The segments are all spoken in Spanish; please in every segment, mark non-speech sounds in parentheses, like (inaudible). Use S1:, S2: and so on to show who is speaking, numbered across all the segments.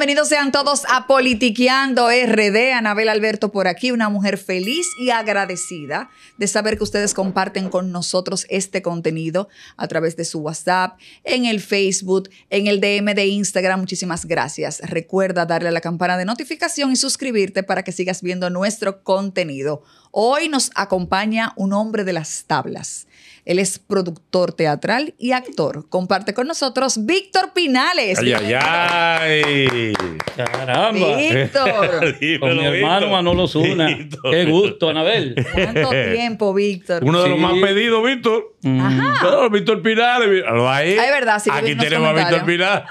S1: bienvenidos sean todos a Politiqueando RD. Anabel Alberto por aquí, una mujer feliz y agradecida de saber que ustedes comparten con nosotros este contenido a través de su WhatsApp, en el Facebook, en el DM de Instagram. Muchísimas gracias. Recuerda darle a la campana de notificación y suscribirte para que sigas viendo nuestro contenido. Hoy nos acompaña un hombre de las tablas. Él es productor teatral y actor. Comparte con nosotros Víctor Pinales. Ay, ay,
S2: ay. ¡Caramba! Víctor. (laughs) Con mi hermano Manolo los una. ¡Qué gusto, Anabel! ¿Cuánto (laughs)
S1: tiempo, Víctor? Uno de los más
S2: pedidos, Víctor. Mm. Ajá. Víctor Pilar. ahí. es verdad, sí, Aquí tenemos a Víctor Pilar.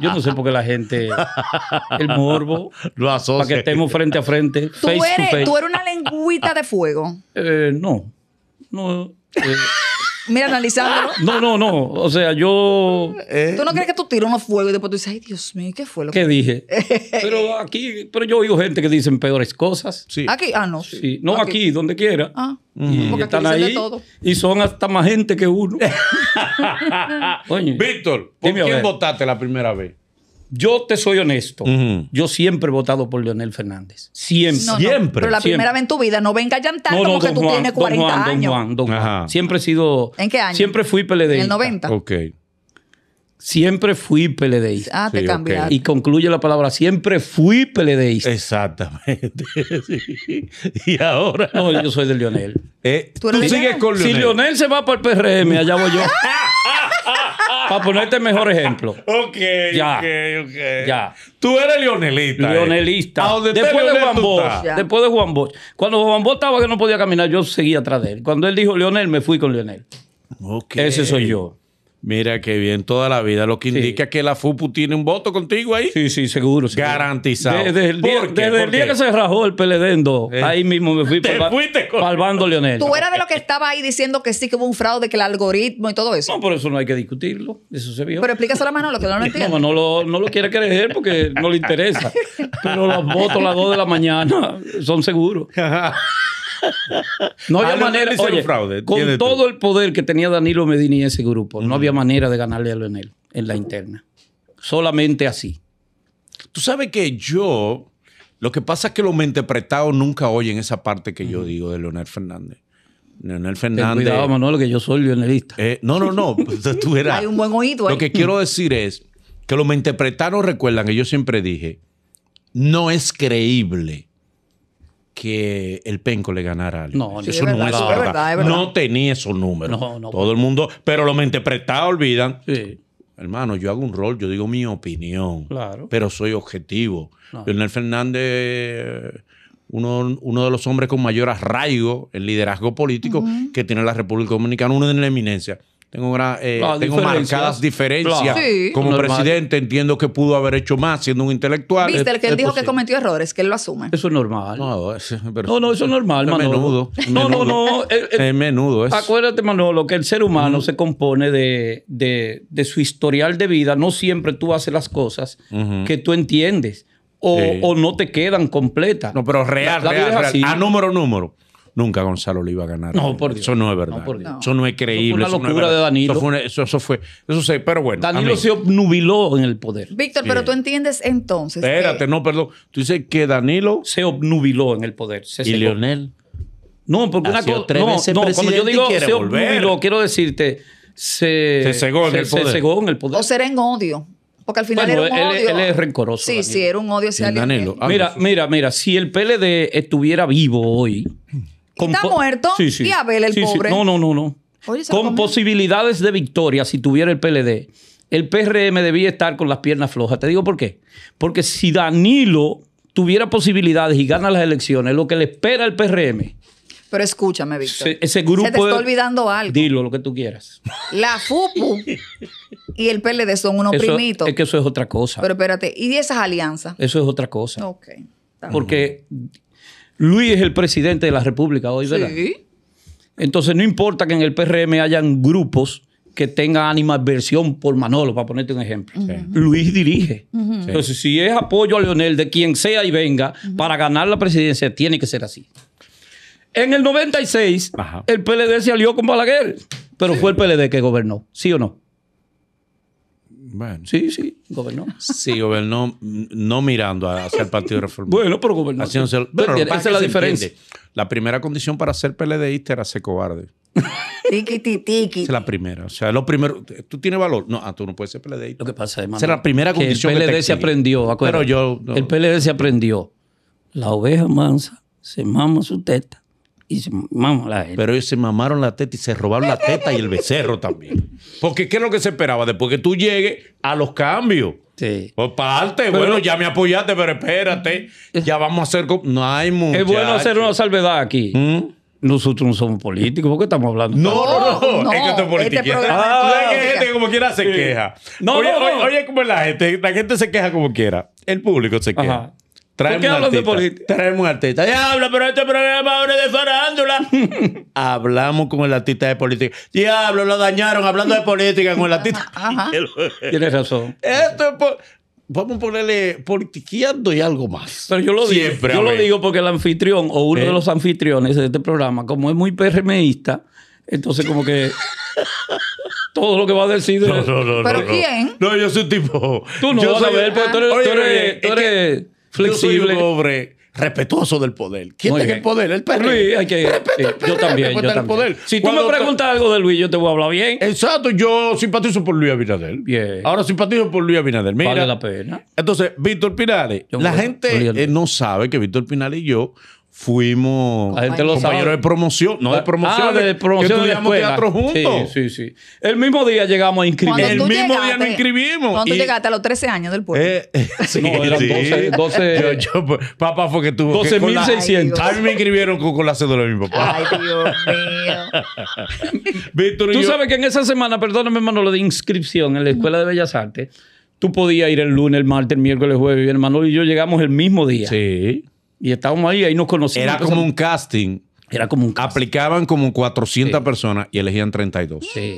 S2: yo no sé por qué la gente, el morbo, Lo para que estemos frente a frente, Tú eres, tú eres
S1: una lengüita de fuego.
S2: Eh, no, no. Eh,
S1: Mira, analizándolo.
S2: (laughs) No, no, no. O sea, yo. ¿Eh? ¿Tú no crees
S1: que tú tiras unos fuego y después tú dices, ay, Dios mío, ¿qué fue lo que.? ¿Qué
S2: dije? (laughs) pero aquí, pero yo oigo gente que dicen peores cosas. Sí. Aquí,
S1: ah, no. Sí. No, aquí,
S2: donde quiera. Ah. Y Porque están ahí y son hasta más gente que uno. (laughs) Víctor, ¿por quién votaste la primera vez? Yo te soy honesto. Yo siempre he votado por Leonel Fernández. Siempre. siempre. pero la primera vez
S1: en tu vida, no venga a llantar como que tú tienes 40 don Juan, años. Don Juan,
S2: don Juan. Siempre he sido. ¿En qué año? Siempre fui PLD. En el 90. Ok. Siempre fui peledeísta. Ah, te Y concluye la palabra, siempre fui peledeísta. Exactamente. (laughs) Y ahora. No, yo soy de Lionel. Eh, ¿Tú, sigues con Lionel. Si Lionel se va para el PRM, allá voy yo. (laughs) para ponerte el mejor ejemplo. Ok, ya, Ya. Tú eres eh. Lionelista. Lionelista. Después, de Juan Bosch, después de Juan Bosch. Cuando Juan Bosch estaba que no podía caminar, yo seguía atrás de él. Cuando él dijo Lionel, me fui con Lionel. Ese soy yo. Mira qué bien, toda la vida. Lo que indica que la FUPU tiene un voto contigo ahí. Sí, sí, seguro. Garantizado. Desde, el, día, que se rajó el PLD, eh. ahí mismo me fui (laughs) para el bando Leonel. Tú
S1: eras de lo que estaba ahí diciendo que sí que hubo un fraude, que el algoritmo y todo eso. No, por eso no hay que discutirlo. Eso se vio. Pero explícaselo a Manolo, que no lo entiende.
S2: No, lo no lo quiere creer porque no le interesa. (laughs) Pero los votos a las 2 de la mañana son seguros. (laughs) no había ah, manera. fraude, con todo el poder que tenía Danilo Medina y ese grupo, no había manera de ganarle a Leonel en la interna. Solamente así. Tú sabes que yo, lo que pasa es que los interpretado nunca oyen esa parte que yo digo de Leonel Fernández. Leonel Fernández. cuidado, Manuel, que yo soy leonelista. Eh, no, no, no. (laughs) Pues, Hay un buen
S1: oído ahí. Lo que quiero
S2: decir es que los interpretaron recuerdan que yo siempre dije: no es creíble que el Penco le ganara a No, eso no es verdad, No tenía esos números. Todo el mundo, pero lo me interpretaba, olvidan. Sí. Hermano, yo hago un rol, yo digo mi opinión, claro. pero soy objetivo. No. Fernández, uno, de los hombres con mayor arraigo en liderazgo político que tiene la República Dominicana, uno de la eminencia tengo, eh, marcadas diferencias.
S3: Como presidente
S2: entiendo que pudo haber hecho más siendo un intelectual. Viste, el que él dijo que
S1: cometió errores, que él lo asume.
S2: Eso es normal. No, no, eso es normal, Manolo. Menudo, menudo. No, no, no. es menudo. Es. Acuérdate, Manolo, que el ser humano se compone de, su historial de vida. No siempre tú haces las cosas que tú entiendes o, no te quedan completas. No, pero real, la, real, real. A número, número. Nunca Gonzalo lo iba a ganar. No, Eso no es verdad. Eso no es creíble. Eso fue una locura de Danilo. Eso fue, eso, fue, eso pero bueno. Danilo se obnubiló en el poder. Víctor, pero
S1: tú entiendes entonces. Espérate,
S2: no, perdón. Tú dices que Danilo se obnubiló en el poder. y Leonel. No, porque una cosa. no, cuando yo digo se obnubiló,
S1: quiero decirte,
S2: se, cegó en el poder. Se el
S1: poder. O será en odio. Porque al final era un él, odio. Él es
S2: rencoroso. Sí,
S1: sí, era un odio hacia Danilo.
S2: Mira, mira, mira, si el PLD estuviera vivo hoy, Está muerto. Y Abel, el pobre. No, no, no, no. con posibilidades de victoria si tuviera el PLD. El PRM debía estar con las piernas flojas. Te digo por qué. Porque si Danilo tuviera posibilidades y gana las elecciones, lo que le espera el PRM.
S1: Pero escúchame, Víctor. Se, ese grupo. Se te está olvidando algo.
S2: Dilo lo que tú quieras.
S1: La FUPU y el PLD son unos primitos. Es
S2: que eso es otra cosa. Pero
S1: espérate, ¿y esas alianzas?
S2: Eso es otra cosa. Ok. Porque Luis es el presidente de la República hoy, ¿verdad? Sí. Entonces no importa que en el PRM hayan grupos que tengan animadversión por Manolo, para ponerte un ejemplo. Luis dirige.
S3: Entonces,
S2: si es apoyo a Leonel, de quien sea y venga, para ganar la presidencia, tiene que ser así. En el 96, el PLD se alió con Balaguer, pero fue el PLD que gobernó, ¿sí o no? Bueno. Sí, sí, gobernó. Sí, gobernó no mirando a el Partido Reformista. bueno, pero gobernó. pero pasa es la diferencia. La primera condición para ser PLDista era ser cobarde. (laughs)
S1: tiki, tiki, Esa es
S2: la primera. O sea, lo primero. ¿Tú tienes valor? No, ah, tú no puedes ser PLDista. Lo que pasa es, es la primera condición. el PLD se aprendió, acuérdate. Pero yo. El PLD se aprendió. La oveja mansa se mama su teta y se Pero ellos se mamaron la teta y se robaron la teta y el becerro también. Porque ¿qué es lo que se esperaba? Después que tú llegues a los cambios. Sí. Pues parte, bueno, ya me apoyaste, pero espérate. Ya vamos a hacer. No hay mucho. Es bueno hacer una salvedad aquí. ¿Mm? Nosotros no somos políticos, ¿por qué estamos hablando? No, no, no, no. es que esto es este política. ah, gente como quiera se queja. No, oye, oye, oye, la gente, la gente se queja como quiera. El público se queja. ¿Por qué hablas de política? Traemos un artista. Diablo, pero este programa ahora es de farándula. (laughs) Hablamos con el artista de política. Diablo, lo dañaron hablando de política con el artista. (laughs) Tienes razón. Esto es Vamos a ponerle politiqueando y algo más. Pero yo lo digo. Yo lo digo porque el anfitrión o uno de eh. los anfitriones de este programa, como es muy PRMista, entonces como que todo lo que va a decir. No, no, no, ¿Pero quién? No, yo soy un
S3: tipo. Tú no yo vas soy... a ver, pues, tú
S2: eres ah, flexible. Yo respetuoso del poder. ¿Quién tiene el poder? El perro. Luis, hay que. yo también. Si tú me preguntas algo de Luis, yo te voy a hablar bien. Exacto, yo simpatizo por Luis Abinader. Bien. Ahora simpatizo por Luis Abinader. vale la pena. Entonces, Víctor Pinares, la gente eh, no sabe que Víctor Pinares y yo fuimos compañeros de promoción, no de promoción, ah, de promoción que estudiamos teatro juntos. Sí, sí, sí. El mismo día llegamos a inscribir. El mismo día nos inscribimos.
S1: ¿Cuándo llegaste a los 13 años del pueblo. Eh,
S2: eh, (laughs) sí, no, eran 12, 12 yo, pues, papá fue que tuvo 12.600. A mí me inscribieron con, la cédula de mi papá. Ay, Dios
S3: mío.
S2: (laughs) Víctor y tú sabes que en esa semana, perdóname, hermano, lo de inscripción en la Escuela de Bellas Artes, tú podías ir el lunes, el martes, el miércoles, el jueves, y hermano, y yo llegamos el mismo día. Sí. Y estábamos ahí, ahí nos conocíamos Era como un casting. Era como un casting. Aplicaban como 400 personas y elegían 32. Sí.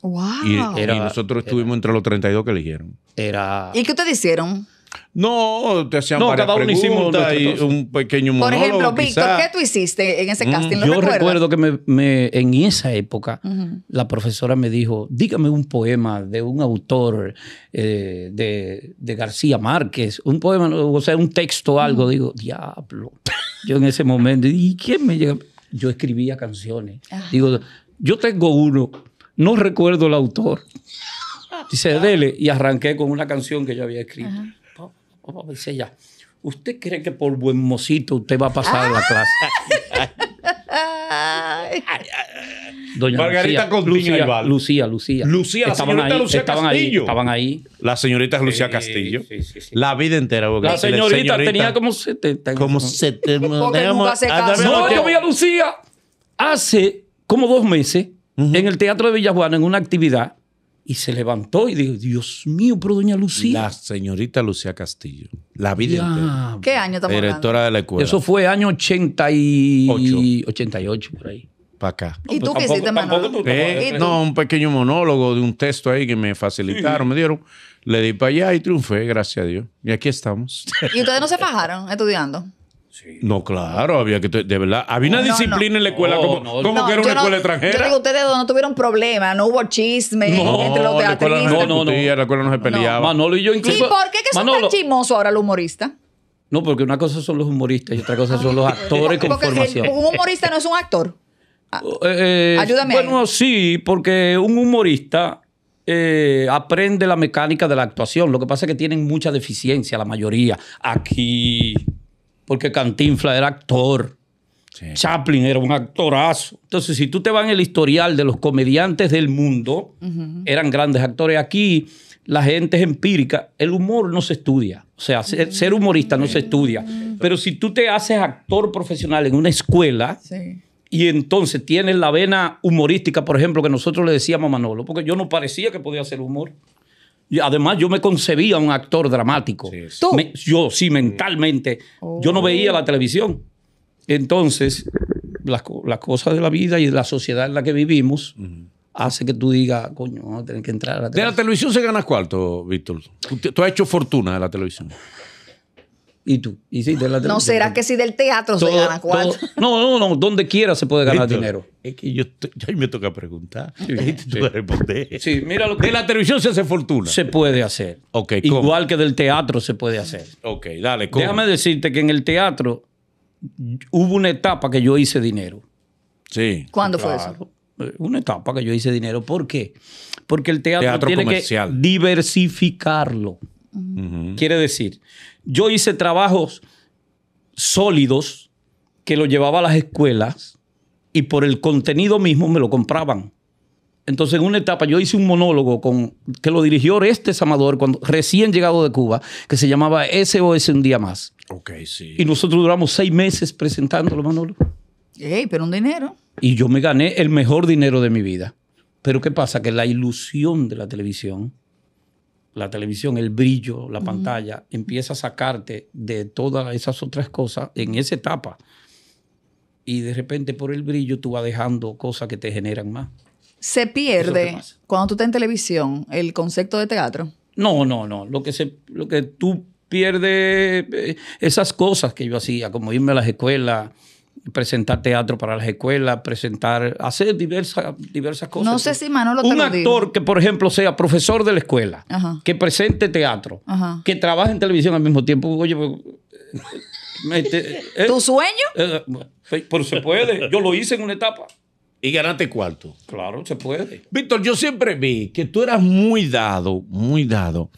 S3: Wow. Y, nosotros
S2: estuvimos entre los 32 que eligieron. Era... ¿Y
S1: qué te dijeron
S2: no, te
S3: hacían no, cada uno hicimos
S2: un pequeño monólogo. Por ejemplo, Víctor, ¿qué
S1: tú hiciste en ese mm, casting? yo recuerdo
S2: que me, en esa época la profesora me dijo, dígame un poema de un autor eh, de, García Márquez, un poema, o sea, un texto, algo. Digo, diablo. Yo en ese momento, ¿y quién me llega? Yo escribía canciones. Ah. Digo, yo tengo uno, no recuerdo el autor. Dice, dele, y arranqué con una canción que yo había escrito. Vamos a ver si ¿Usted cree que por buen mocito usted va a pasar la ah.
S3: clase?
S2: (laughs) Doña Margarita Lucía, Lucía, Lucía, Lucía, Lucía. estaban ahí, Lucía estaban Castillo. Ahí, estaban ahí. La señorita Lucía Castillo. La vida entera. la señorita, tenía como 70. Como 70. años. no, yo vi a Lucía hace como dos meses en el Teatro de Villajuana en una actividad y se levantó y dijo, Dios mío, pero doña Lucía. La señorita Lucía Castillo. La vida
S1: entera. ¿Qué año estamos Directora
S2: de la escuela. Eso fue año 88. 88, por ahí. Para acá. ¿Y tú qué hiciste, Manolo?
S1: Eh, no, un
S2: pequeño monólogo de un texto ahí que me facilitaron, me dieron. Le di para allá y triunfé, gracias a Dios. Y aquí estamos.
S1: ¿Y ustedes no se fajaron estudiando?
S2: No, claro, había que. De verdad, había una disciplina en la escuela. como, como que era una escuela extranjera? Yo creo que
S1: ustedes no tuvieron problema, no hubo chisme entre los teatristas. No, no, no.
S2: La escuela no se peleaba. Manolo y yo incluso. ¿Y por qué que son tan chismosos
S1: ahora los humoristas?
S2: No, porque una cosa son los humoristas y otra cosa son los actores con porque formación. un
S1: humorista no es un actor.
S2: Ah, eh, eh, ayúdame. Bueno, sí, porque un humorista eh, aprende la mecánica de la actuación. Lo que pasa es que tienen mucha deficiencia, la mayoría. Aquí, porque Cantinfla era actor. Chaplin era un actorazo. Entonces, si tú te vas en el historial de los comediantes del mundo, eran grandes actores. Aquí la gente es empírica. El humor no se estudia. O sea, ser, mm. humorista no se estudia. Pero si tú te haces actor profesional en una escuela y entonces tienes la vena humorística, por ejemplo, que nosotros le decíamos a Manolo, porque yo no parecía que podía hacer humor. Y además, yo me concebía un actor dramático. yo, sí, mentalmente. Yo no veía la televisión. Entonces, las, cosas de la vida y de la sociedad en la que vivimos hace que tú digas, coño, vamos a tener que entrar a la televisión. ¿De la televisión se gana cuarto Víctor? tú has hecho fortuna de la televisión. ¿Y tú? ¿Y si de la ¿No será
S1: que si del teatro se gana cuatro?
S2: no, no, no, donde quiera se puede ganar dinero. Es que yo, me toca preguntar. tú sí. mira lo que... De la televisión se hace fortuna. Se puede hacer. Okay, Igual que del teatro se puede hacer. Ok, dale. ¿cómo? Déjame decirte que en el teatro hubo una etapa que yo hice dinero. Sí. ¿Cuándo fue eso? Eh, una etapa que yo hice dinero. ¿Por qué? Porque el teatro, tiene que diversificarlo. Quiere decir, yo hice trabajos sólidos que lo llevaba a las escuelas y por el contenido mismo me lo compraban. Entonces, en una etapa, yo hice un monólogo con, que lo dirigió este Amador, cuando, recién llegado de Cuba, que se llamaba SOS Un Día Más. Ok, sí. Y nosotros duramos seis meses presentándolo, Manolo.
S1: ¡Ey, pero un dinero!
S2: Y yo me gané el mejor dinero de mi vida. Pero ¿qué pasa? Que la ilusión de la televisión la televisión, el brillo, la pantalla, empieza a sacarte de todas esas otras cosas en esa etapa. Y de repente por el brillo tú vas dejando cosas que te generan más.
S1: ¿Se pierde cuando tú estás en televisión el concepto de teatro?
S2: No, no, no. Lo que, se, lo que tú pierdes, eh, esas cosas que yo hacía, como irme a las escuelas, presentar teatro para las escuelas, presentar, hacer diversas, diversas cosas. No sé
S1: si Manolo te Un actor
S2: que, por ejemplo, sea profesor de la escuela, que presente teatro, que trabaje en televisión al mismo tiempo. Oye, pues, (laughs) eh, ¿Tu sueño? Eh, pero se puede. Yo lo hice en una etapa. Y ganaste cuarto. Claro, se puede. Víctor, yo siempre vi que tú eras muy dado, muy dado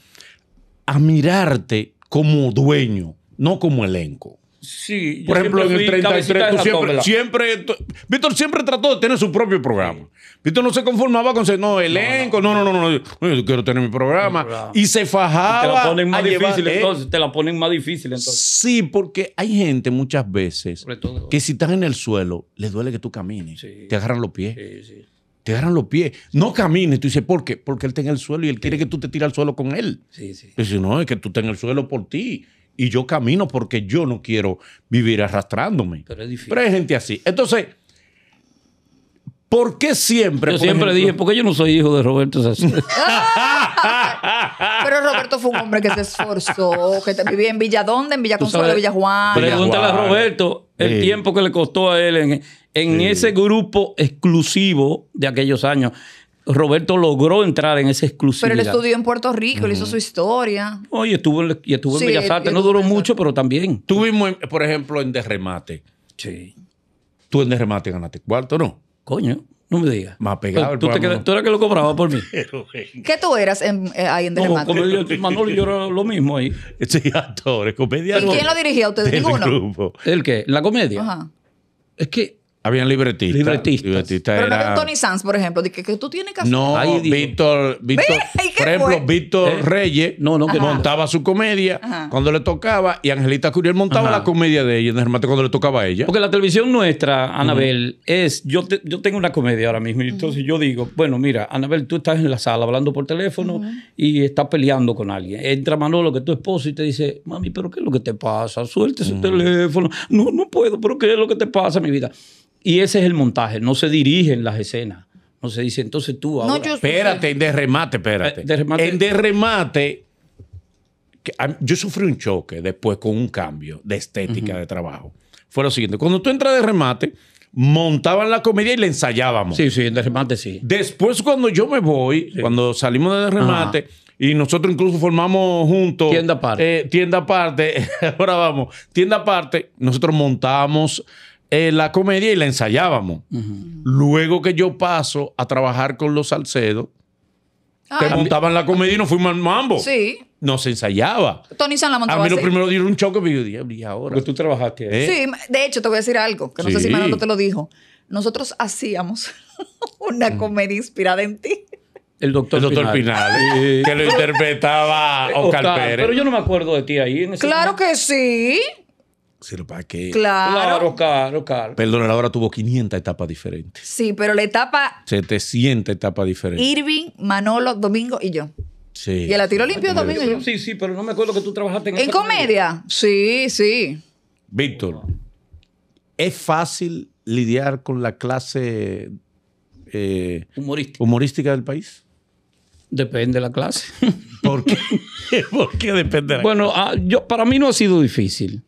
S2: a mirarte como dueño, no como elenco.
S3: Sí, Por ejemplo, en el 33, tú
S2: siempre, Víctor siempre trató de tener su propio programa. Víctor no se conformaba con decir no, elenco, no, no, no, no, yo quiero tener mi programa. Y se fajaba. te la ponen más difícil eh. entonces, te la ponen más difícil entonces. Sí, porque hay gente muchas veces que si están en el suelo, les duele que tú camines. Te agarran los pies. Te agarran los pies. No camines. Tú dices, ¿por qué? Porque él está en el suelo y él quiere que tú te tires al suelo con él. Sí, sí. Dice, no, es que tú estás en el suelo por ti y yo camino porque yo no quiero vivir arrastrándome. Pero es difícil. Pero hay gente así. Entonces, ¿por qué siempre? Yo siempre dije, porque yo no soy hijo de Roberto (laughs) (laughs)
S1: pero Roberto fue un hombre que se esforzó, que vivía en Villa Villadonde, en Villa Consuelo, Villa Juan. Pregúntale
S2: a Roberto el tiempo que le costó a él en, ese grupo exclusivo de aquellos años Roberto logró entrar en esa exclusividad. Pero él estudió
S1: en Puerto Rico, le hizo su historia.
S2: Oye, estuvo y estuvo en no duró mucho, pero también. Tuvimos, por ejemplo, en Derremate. Sí. Tú en Derremate ganaste cuarto, ¿no? Coño, no me digas. Más pegado. Tú, te tú, eras que lo cobraba por mí.
S3: (laughs) ¿Qué
S1: tú eras eh, ahí en Derremate? No,
S2: yo, y yo era lo mismo ahí. (laughs) Sí, actores, comediantes. ¿Y quién lo dirigía usted? Ninguno. Grupo. ¿El qué? ¿La comedia? Ajá. Es que habían libretistas. Libretistas. Pero Tony
S1: Sanz, por ejemplo, de que, tú tienes que hacer. No,
S2: Víctor, Víctor por ejemplo, Víctor eh. Reyes no, no, que montaba su comedia cuando le tocaba y Angelita Curiel montaba la comedia de ella, en cuando le tocaba a ella. Porque la televisión nuestra, Anabel, es, yo, yo tengo una comedia ahora mismo y entonces yo digo, bueno, mira, Anabel, tú estás en la sala hablando por teléfono y estás peleando con alguien. Entra Manolo, que es tu esposo, y te dice, mami, pero ¿qué es lo que te pasa? Suelta ese teléfono. No, no puedo, pero ¿qué es lo que te pasa, mi vida? Y ese es el montaje, no se dirigen las escenas. No se dice, entonces tú ahora... espérate, en derremate, espérate. Eh, de remate. En yo sufrí un choque después con un cambio de estética de trabajo. Fue lo siguiente, cuando tú entras de remate, montaban la comedia y la ensayábamos. Sí, sí, en remate sí. Después cuando yo me voy, cuando salimos de derremate... Y nosotros incluso formamos juntos. Tienda aparte. Eh, tienda aparte. (laughs) Ahora vamos. Tienda aparte. Nosotros montábamos... Eh, la comedia y la ensayábamos. Luego que yo paso a trabajar con los Salcedo, te ah, montaban la comedia y nos fuimos al mambo. Sí. No ensayaba.
S1: Tony San la A mí lo primero
S2: dieron un choque, pero yo dije, ahora? Porque tú trabajaste ahí. Eh.
S1: Sí, de hecho, te voy a decir algo, que no sé si no te lo dijo. Nosotros hacíamos (laughs) una mm. comedia inspirada en ti.
S2: El doctor, el doctor Pinal, que lo interpretaba (laughs) Oscar, Pérez. Pero yo no me acuerdo de ti ahí. En ese
S1: claro que sí.
S2: Claro. Claro, claro, claro. Perdón, ahora tuvo 500 etapas diferentes.
S1: Sí, pero la etapa.
S2: 700 etapas diferentes.
S1: Irving, Manolo, Domingo y yo.
S2: Sí. Y el la tiro limpio, Domingo Sí, sí, pero no me acuerdo que tú
S1: trabajaste en. ¿En comedia? Sí, sí.
S2: Víctor, ¿es fácil lidiar con la clase eh, humorística. del país? Depende de la clase. ¿Por qué? (laughs) depende bueno, ah, para mí no ha sido difícil.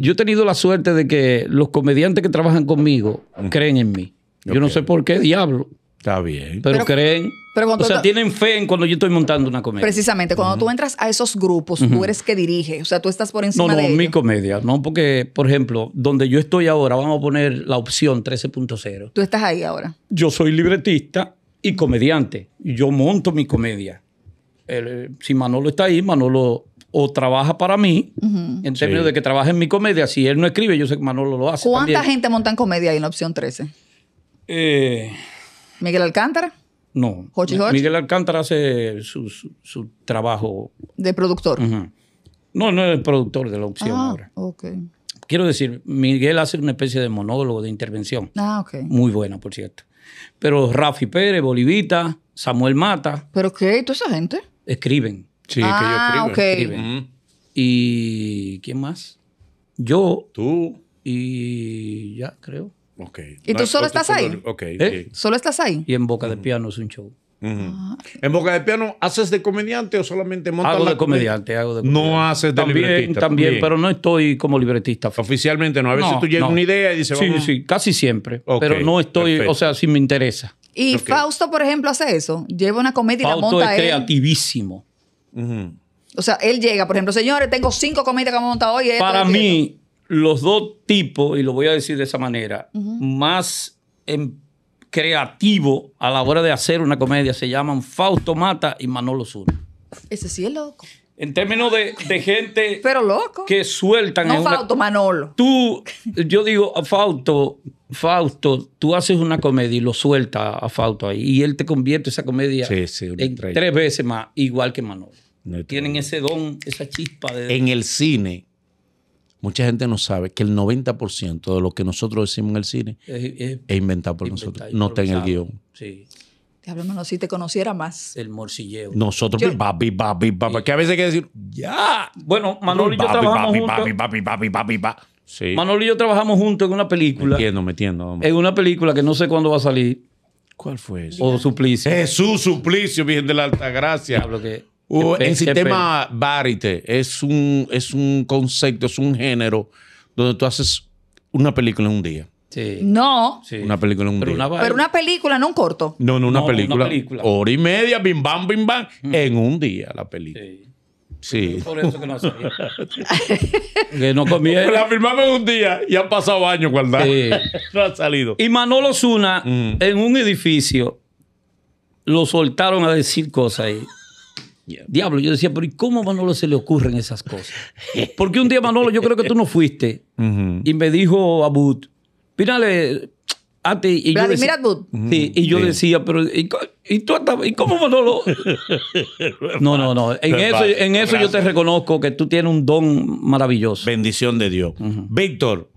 S2: Yo he tenido la suerte de que los comediantes que trabajan conmigo mm. creen en mí. Yo no sé por qué diablo. Está bien. Pero, creen. o sea, tienen fe en cuando yo estoy montando una comedia. Precisamente, cuando
S1: tú entras a esos grupos, tú eres que dirige. O sea, tú estás por encima de. No, no,
S2: mi comedia. No, porque, por ejemplo, donde yo estoy ahora, vamos a poner la opción 13.0.
S1: Tú estás ahí ahora.
S2: Yo soy libretista y comediante. Yo monto mi comedia. Eh, si Manolo está ahí, Manolo o trabaja para mí, en términos de que trabaja en mi comedia. Si él no escribe, yo sé que Manolo lo hace. ¿Cuánta gente
S1: monta en comedia ahí en la opción 13?
S2: Eh.
S1: ¿Miguel Alcántara?
S2: No. Miguel Alcántara hace su, trabajo.
S1: ¿De productor?
S2: No, no es el productor de la opción ah, ahora. Quiero decir, Miguel hace una especie de monólogo, de intervención. Ah, ok. Muy buena, por cierto. Pero Rafi Pérez, Bolivita, Samuel Mata.
S1: ¿Pero qué? ¿Toda esa gente?
S2: Escriben. Sí, que yo ah, escribo. Okay. ¿Y quién más? Yo. Tú. Y ya, creo. Ok. ¿Y tú solo estás ahí? Solo, ¿Eh?
S1: ¿Solo estás ahí? Y
S2: en Boca de Piano es un show. Ah. ¿En Boca de Piano haces de comediante o solamente montas hago la de comediante, Hago de comediante. No haces de también, También, pero no estoy como libretista. Oficialmente no. A veces tú llevas una idea y dices... Sí, sí, casi siempre. pero no estoy, o sea, si me interesa.
S1: ¿Y Fausto, por ejemplo, hace eso? Lleva una comedia y la monta es
S2: creativísimo.
S1: O sea, él llega, por ejemplo, señores, tengo cinco comidas que hemos montado hoy. Para
S2: mí, los dos tipos, y lo voy a decir de esa manera, más em, creativo a la hora de hacer una comedia se llaman Fausto Mata y Manolo Zuna.
S1: Ese sí es loco.
S2: En términos de, gente Pero loco. que sueltan. No, Fausto, Manolo. Tú, yo digo, a Fausto, Fausto, tú haces una comedia y lo suelta a Fausto ahí. Y él te convierte esa comedia tres veces más, igual que Manolo tienen ese don, esa chispa de... En el cine, mucha gente no sabe que el 90% de lo que nosotros decimos en el cine es, inventado por nosotros, no está en el guión. Sí.
S1: hablamos si te conociera más. El morcilleo.
S2: Nosotros, que a veces hay que decir, ya. Bueno, Manolo y yo trabajamos juntos. Manolo y yo trabajamos juntos en una película. Me entiendo, entiendo. En una película que no sé cuándo va a salir. ¿Cuál fue eso? O Suplicio. Jesús Suplicio, bien de la Alta Gracia. Hablo que el sistema Barite es un, es un concepto, es un género donde tú haces una película en un día.
S1: No.
S2: Una película en un día. Una, pero
S1: una película, no un corto.
S2: No, no, una, película, una película, Hora y media, bim bam, bim bam, mm. en un día la película. Sí. Por
S3: eso que no salido.
S2: (laughs) que no comía. La firmamos en un día y han pasado años guardando. Sí. (laughs) no ha salido. Y Manolo Zuna, mm. en un edificio, lo soltaron a decir cosas ahí. Diablo, yo decía, pero ¿y cómo Manolo se le ocurren esas cosas? Porque un día, Manolo, yo creo que tú no fuiste. Y me dijo Abud, Pínale, Ate. Y yo decía, Sí, y yo decía, pero ¿y, tú ¿y cómo Manolo? (laughs) no, no, no. En eso, yo te reconozco que tú tienes un don maravilloso. Bendición de Dios. Víctor,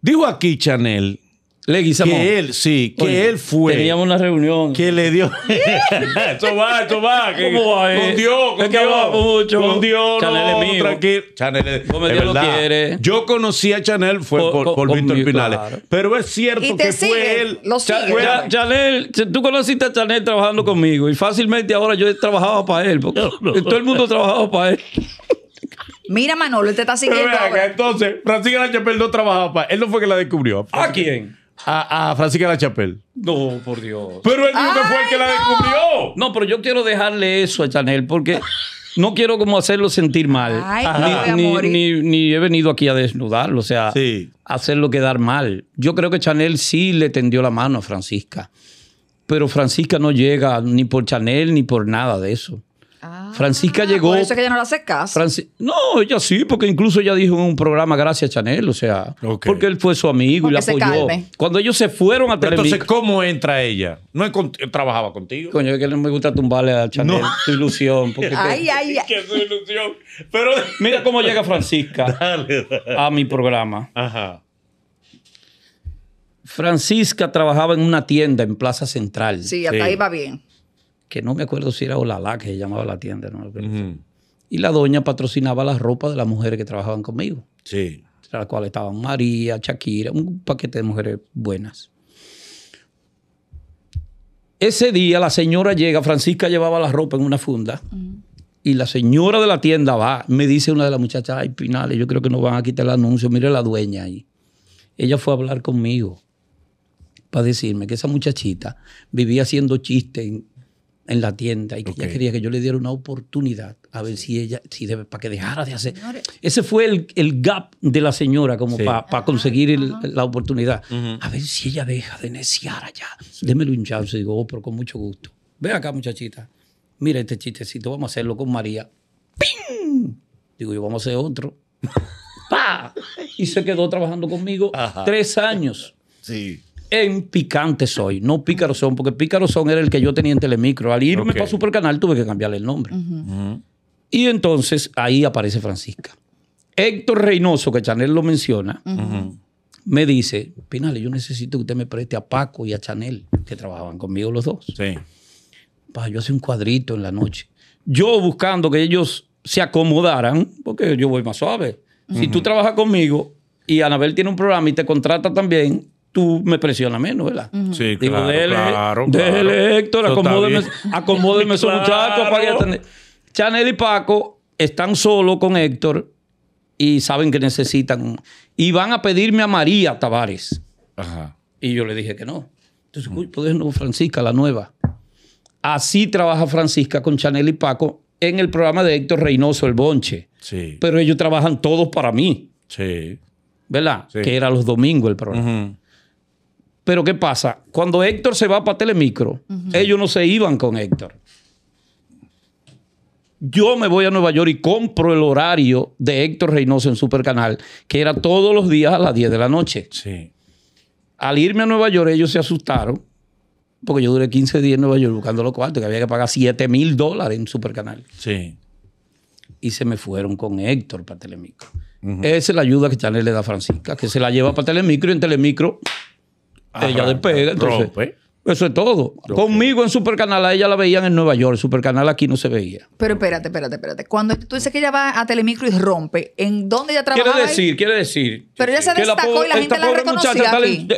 S2: dijo aquí Chanel que él, sí, que él fue. Teníamos una reunión. Que le dio. (laughs) eso va, eso va. ¿Cómo va? Eh? Con Dios, con Dios. mucho. Con Dios, Chanel no, tranquilo. Chanel es, Como verdad. lo quiere. Yo conocí a Chanel fue por, por, Víctor Pinales. Pero es cierto que fue él. Chanel, tú conociste a Chanel trabajando conmigo y fácilmente ahora yo trabajaba para él. todo el mundo trabajaba para él.
S1: Mira, Manolo, él te está siguiendo. Pero
S2: entonces, Francisca Lancha no trabajaba para él. Él no fue que la descubrió. ¿A quién? a, a Francisca La Chapelle. No, por Dios. Pero él no fue el que la descubrió. No, pero yo quiero dejarle eso a Chanel porque no quiero como hacerlo sentir mal. ni, he venido aquí a desnudarlo, o sea, hacerlo quedar mal. Yo creo que Chanel sí le tendió la mano a Francisca, pero Francisca no llega ni por Chanel ni por nada de eso. Ah, Francisca llegó. Por eso
S1: que ella no la hace caso.
S2: no, ella sí, porque incluso ella dijo en un programa Gracias a Chanel, o sea, porque él fue su amigo y la apoyó. Cuando ellos se fueron a Telemicro. Entonces, ¿cómo entra ella? No eh, trabajaba contigo. Coño, es que no me gusta tumbarle a Chanel no. su ilusión. ay, Pero (laughs) mira cómo llega Francisca (laughs) a mi programa. Ajá. Francisca trabajaba en una tienda en Plaza Central. Sí, hasta ahí va bien que no me acuerdo si era Olalá, que se llamaba la tienda, ¿no? Y la doña patrocinaba las ropas de las mujeres que trabajaban conmigo. Sí. Entre las cuales estaban María, Shakira, un paquete de mujeres buenas. Ese día la señora llega, Francisca llevaba la ropa en una funda. Y la señora de la tienda va, me dice una de las muchachas, ay, Pinales, yo creo que nos van a quitar el anuncio, mire la dueña ahí. Ella fue a hablar conmigo para decirme que esa muchachita vivía haciendo chistes en la tienda y que ella quería que yo le diera una oportunidad a ver si ella, si para que dejara de hacer. Ese fue el, el gap de la señora, como para conseguir la oportunidad. A ver si ella deja de neciar allá. Démelo un chance. Digo, oh, pero con mucho gusto. Ve acá, muchachita. Mira este chistecito, vamos a hacerlo con María. Digo, yo vamos a hacer otro. (laughs) ¡Pah! Y se quedó trabajando conmigo tres años. Sí en Picante Soy, no Pícaro Son, porque Pícaro Son era el que yo tenía en Telemicro. Al irme okay. para Supercanal tuve que cambiarle el nombre. Y entonces ahí aparece Francisca. Héctor Reynoso, que Chanel lo menciona, me dice, Pinale, yo necesito que usted me preste a Paco y a Chanel, que trabajaban conmigo los dos. Sí. Pa, yo hacía un cuadrito en la noche. Yo buscando que ellos se acomodaran, porque yo voy más suave. Si tú trabajas conmigo y Anabel tiene un programa y te contrata también, tú me presionas menos, ¿verdad?
S3: Sí, claro, dele, claro, Héctor, acomódeme,
S2: acomódeme esos muchachos para que atender. Chanel y Paco están solos con Héctor y saben que necesitan. Y van a pedirme a María Tavares. Ajá. Y yo le dije que no. Entonces, uy, pues no, Francisca, la nueva. Así trabaja Francisca con Chanel y Paco en el programa de Héctor Reynoso, El Bonche. Sí. Pero ellos trabajan todos para mí. Sí. ¿Verdad? Que era los domingos el programa. Ajá. Pero ¿qué pasa? Cuando Héctor se va para Telemicro, ellos no se iban con Héctor. Yo me voy a Nueva York y compro el horario de Héctor Reynoso en Supercanal, que era todos los días a las 10 de la noche. Sí. Al irme a Nueva York, ellos se asustaron, porque yo duré 15 días en Nueva York buscando los cuartos, que había que pagar 7 mil dólares en Supercanal. Sí. Y se me fueron con Héctor para Telemicro. Esa es la ayuda que Chanel le da a Francisca, que se la lleva para Telemicro y en Telemicro
S3: ella despega Entonces,
S2: Eso es todo. Conmigo en Supercanal, a ella la veían en Nueva York. Supercanal aquí no se veía.
S1: Pero espérate, espérate, espérate. Cuando tú dices que ella va a Telemicro y rompe, ¿en dónde ella trabaja? Quiere decir,
S2: quiere decir. Pero
S1: ella se destacó y la gente
S3: la reconocía